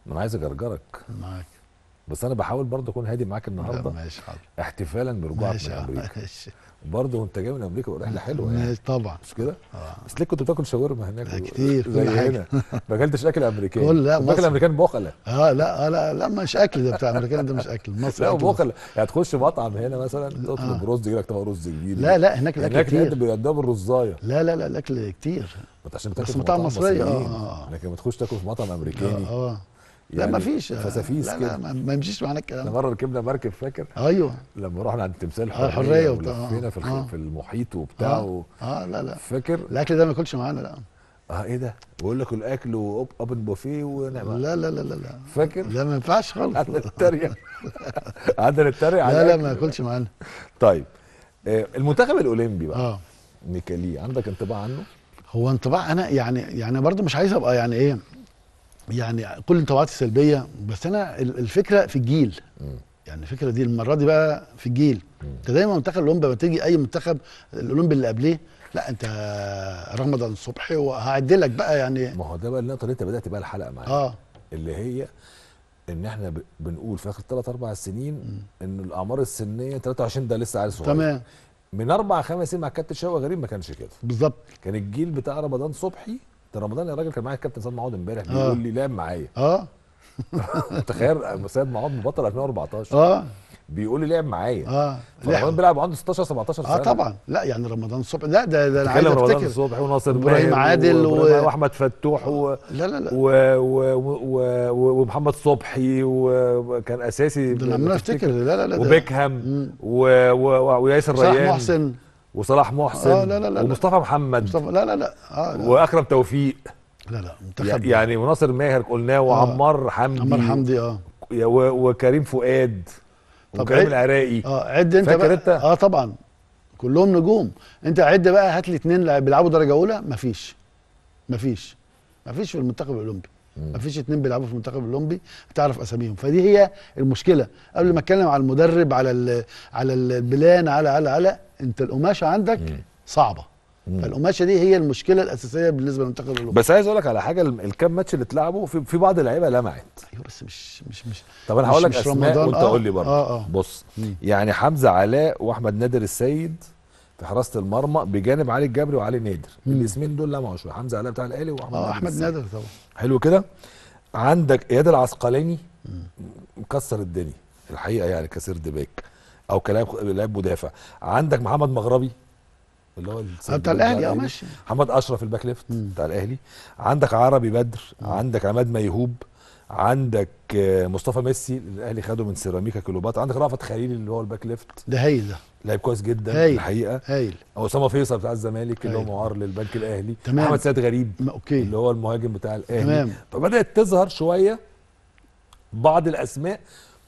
[SPEAKER 1] ما انا عايز اجرجرك معاك بس انا بحاول برضه اكون هادي معاك النهارده ماشي حاضر احتفالا برجوعك ماشي من امريكا ماشي برضه
[SPEAKER 2] وانت جاي من امريكا رحله حلوه يعني ماشي طبعا مش كده؟ آه. بس ليه كنت بتاكل شاورما هناك كتير زي هنا
[SPEAKER 1] ما اكلتش اكل امريكاني
[SPEAKER 2] كل لا مصر اكل امريكاني بخله اه لا آه لا لا مش اكل ده بتاع
[SPEAKER 1] امريكان ده مش اكل مصر لا بخله يعني تخش مطعم هنا مثلا تطلب آه. رز يجي لك طبق رز جديد لا لا هناك الاكل هناك كتير بيقدموا الرزايه
[SPEAKER 2] لا لا لا الاكل كتير عشان بتاكل في مطاعم مصريه آه،, اه
[SPEAKER 1] لكن ما تخش تاكل في مطعم امريكاني اه لا يعني ما فيش فسافيس كده لا ما يمشيش معانا الكلام مره ركبنا مركب فاكر ايوه لما رحنا عند تمثال الحريه آه، ولفينا في آه. في المحيط وبتاع آه. و...
[SPEAKER 2] اه لا لا فاكر الاكل ده ما ياكلش معانا لا اه ايه ده
[SPEAKER 1] بقول لك الاكل واوبن بوفيه ونعمة لا لا لا لا لا فاكر لا ما ينفعش خالص قعدنا نتريق قعدنا نتريق لا لا ما ياكلش معانا طيب آه، المنتخب
[SPEAKER 2] الاولمبي بقى اه ميكاليه عندك انطباع عنه هو انطباع انا يعني يعني برضه مش عايز ابقى يعني ايه يعني كل الانطباعات السلبيه بس انا الفكره في الجيل يعني الفكره دي المره دي بقى في الجيل انت دايما منتخب الاولمبي لما تيجي اي منتخب الاولمبي اللي قبليه لا انت رمضان صبحي وهعدلك بقى يعني ما هو ده بقى النقطه اللي انت بدات بقى الحلقه معايا اه اللي هي ان احنا بنقول في
[SPEAKER 1] اخر ثلاث اربع سنين ان الاعمار السنيه 23 ده لسه عيل صغير تمام من اربع خمس سنين مع كابتن شوقي غريب ما كانش كده بالظبط كان الجيل بتاع رمضان صبحي ده رمضان يا راجل كان معايا الكابتن سيد معوض امبارح بيقول لي لام معايا اه
[SPEAKER 2] تخيل
[SPEAKER 1] سيد معوض مبطل
[SPEAKER 2] 2014 اه بيقول لي لعب معايا اه, آه. آه. رمضان بيلعب عنده 16 17 آه، سنه اه طبعا لا يعني رمضان الصبح لا ده ده انا عايز افتكر رمضان الصبح وناصر ابراهيم عادل و...
[SPEAKER 1] واحمد فتوح و... لا لا لا و... و... و... و... ومحمد صبحي وكان اساسي ده انا افتكر لا لا لا وبيكهام و... و... وياسر ريان صلاح محسن وصلاح محسن آه لا لا لا ومصطفى محمد مصطفى لا لا لا, آه لا واكرم توفيق لا لا منتخب يعني وناصر ماهر قلناه وعمار آه حمدي عمار حمدي اه وكريم
[SPEAKER 2] فؤاد وكريم العراقي اه عد انت فاكر انت؟ اه طبعا كلهم نجوم انت عد بقى هات لي اثنين بيلعبوا درجه اولى مفيش مفيش مفيش في المنتخب الاولمبي مفيش اتنين بيلعبوا في المنتخب الاولمبي تعرف اساميهم فدي هي المشكله قبل ما اتكلم على المدرب على على البلان على على على انت القماشه عندك صعبه فالقماشه دي هي المشكله الاساسيه بالنسبه للمنتخب الاولمبي بس عايز اقول لك على حاجه الكام ماتش اللي اتلعبوا في, في بعض اللعيبه لمعت ايوه بس مش مش مش طب انا هقول لك اسماء وانت آه، قول لي برضه آه آه.
[SPEAKER 1] بص مم. يعني حمزه علاء واحمد نادر السيد في حراسه المرمى بجانب علي الجبري وعلي نادر الاسمين دول لمعوا شويه حمزه علاء بتاع الاهلي واحمد آه احمد نادر طبعا حلو كده عندك اياد العسقلاني مكسر الدنيا الحقيقه يعني كسر دباك او كلاعب لاعب مدافع عندك محمد مغربي اللي هو
[SPEAKER 2] بتاع الاهلي اه ماشي
[SPEAKER 1] محمد اشرف الباك ليفت بتاع الاهلي عندك عربي بدر مم. عندك عماد ميهوب عندك آه، مصطفى ميسي الاهلي خده من سيراميكا كلوبات عندك رأفت خليل اللي هو الباك ليفت ده هايل ده لعيب كويس جدا هايل. الحقيقه هايل اسامه فيصل بتاع الزمالك اللي هو معار للبنك الاهلي تمام محمد سيد غريب اوكي اللي هو المهاجم بتاع الاهلي تمام فبدات تظهر شويه بعض الاسماء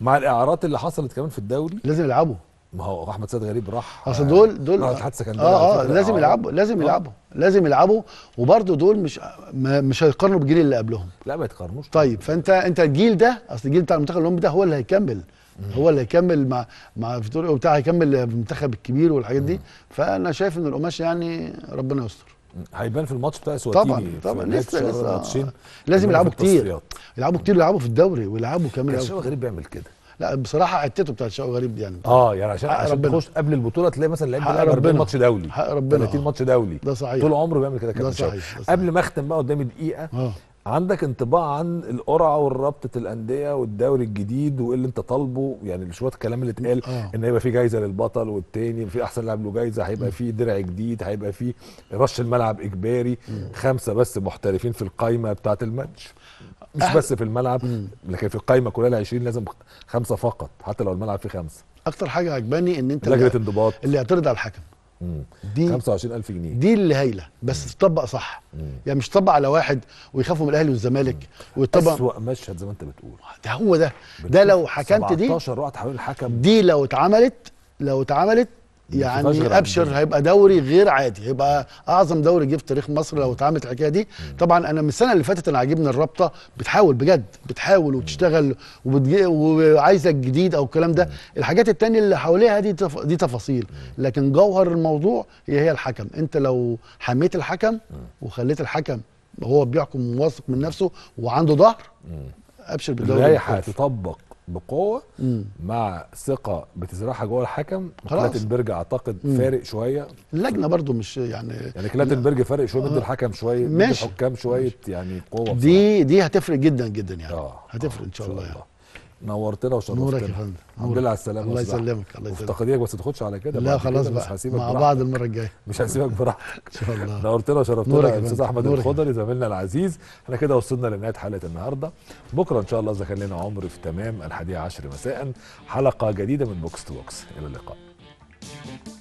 [SPEAKER 1] مع
[SPEAKER 2] الاعارات اللي حصلت كمان في الدوري لازم يلعبوا ما هو احمد سيد غريب راح اصل دول دول اه آه،, اه لازم آه. يلعبوا لازم يلعبوا لازم يلعبوا وبرده دول مش مش هيقارنوا بالجيل اللي قبلهم لا ما يتقارنوش طيب فانت انت الجيل ده اصل الجيل بتاع المنتخب الاولمبي ده هو اللي هيكمل هو اللي هيكمل مع مع فيتوريو بتاع هيكمل المنتخب الكبير والحاجات دي فانا شايف ان القماش يعني ربنا يستر هيبان في الماتش بتاع سواتيني طبعا طبعا لسه لسه ماتشين لازم يلعبوا كتير يلعبوا كتير يلعبوا في الدوري ويلعبوا كمان شوقي غريب بيعمل كده لا بصراحه حتته بتاعت شوقي غريب دي يعني اه يعني عشان عشان تخش قبل البطوله تلاقي مثلا لعيب بيلعب 40 ماتش دولي حق ربنا 30 ماتش دولي ده صحيح طول عمره بيعمل كده كابتن شوقي قبل ما اختم بقى قدامي دقيقه
[SPEAKER 1] آه. عندك انطباع عن القرعه والرابطه الانديه والدوري الجديد وايه اللي انت طالبه يعني شويه الكلام اللي اتقال آه. ان هيبقى في جايزه للبطل والتاني في احسن لاعب له جايزه هيبقى في درع جديد هيبقى في رش الملعب اجباري م. خمسه بس محترفين في القايمه بتاعه الماتش مش أه. بس في الملعب م. لكن في القايمه كلها ال 20 لازم خمسه
[SPEAKER 2] فقط حتى لو الملعب فيه خمسه اكتر حاجه عجباني ان انت لجنه انضباط اللي يعترض على الحكم دي 25000 جنيه دي اللي هايله بس تطبق صح مم. يعني مش تطبق على واحد ويخافوا من الاهلي والزمالك ويطبق اسوء مشهد زي ما انت بتقول ده هو ده ده لو حكمت دي 17 وقت حوالين الحكم دي لو اتعملت لو اتعملت يعني ابشر هيبقى دوري غير عادي هيبقى اعظم دوري جه في تاريخ مصر لو اتعملت الحكايه دي طبعا انا من السنه اللي فاتت انا عاجبني الرابطه بتحاول بجد بتحاول وبتشتغل وعايزه الجديد او الكلام ده الحاجات التانية اللي حواليها دي تف... دي تفاصيل لكن جوهر الموضوع هي هي الحكم انت لو حميت الحكم وخليت الحكم هو بيحكم واثق من نفسه وعنده ظهر ابشر بالدوري اللائحه تطبق بقوه مم.
[SPEAKER 1] مع ثقه بتزرعها جوه الحكم كلاتنبرج اعتقد مم. فارق شويه
[SPEAKER 2] اللجنه برضو مش يعني يعني كلاتنبرج فارق شويه بده آه. الحكم شويه بده الحكام شويه ماشي.
[SPEAKER 1] يعني قوه دي
[SPEAKER 2] بصراحة. دي هتفرق جدا جدا يعني آه. هتفرق آه. ان شاء آه. الله, إن شاء يعني. الله. يعني. نورتنا وشرفتنا نورك يا فندم الحمد لله على السلامه الله يسلمك الله يسلمك
[SPEAKER 1] افتقديك بس ما تاخدش
[SPEAKER 2] على كده لا خلاص بقى مع بعض المره الجايه مش هسيبك براحتك ان شاء
[SPEAKER 1] الله نورتنا وشرفتنا يا استاذ احمد الخضري زميلنا العزيز احنا كده وصلنا لنهايه حلقه النهارده بكره ان شاء الله اذا كان لنا عمر في تمام الحادية عشر مساء حلقه جديده من بوكس تو بوكس الى اللقاء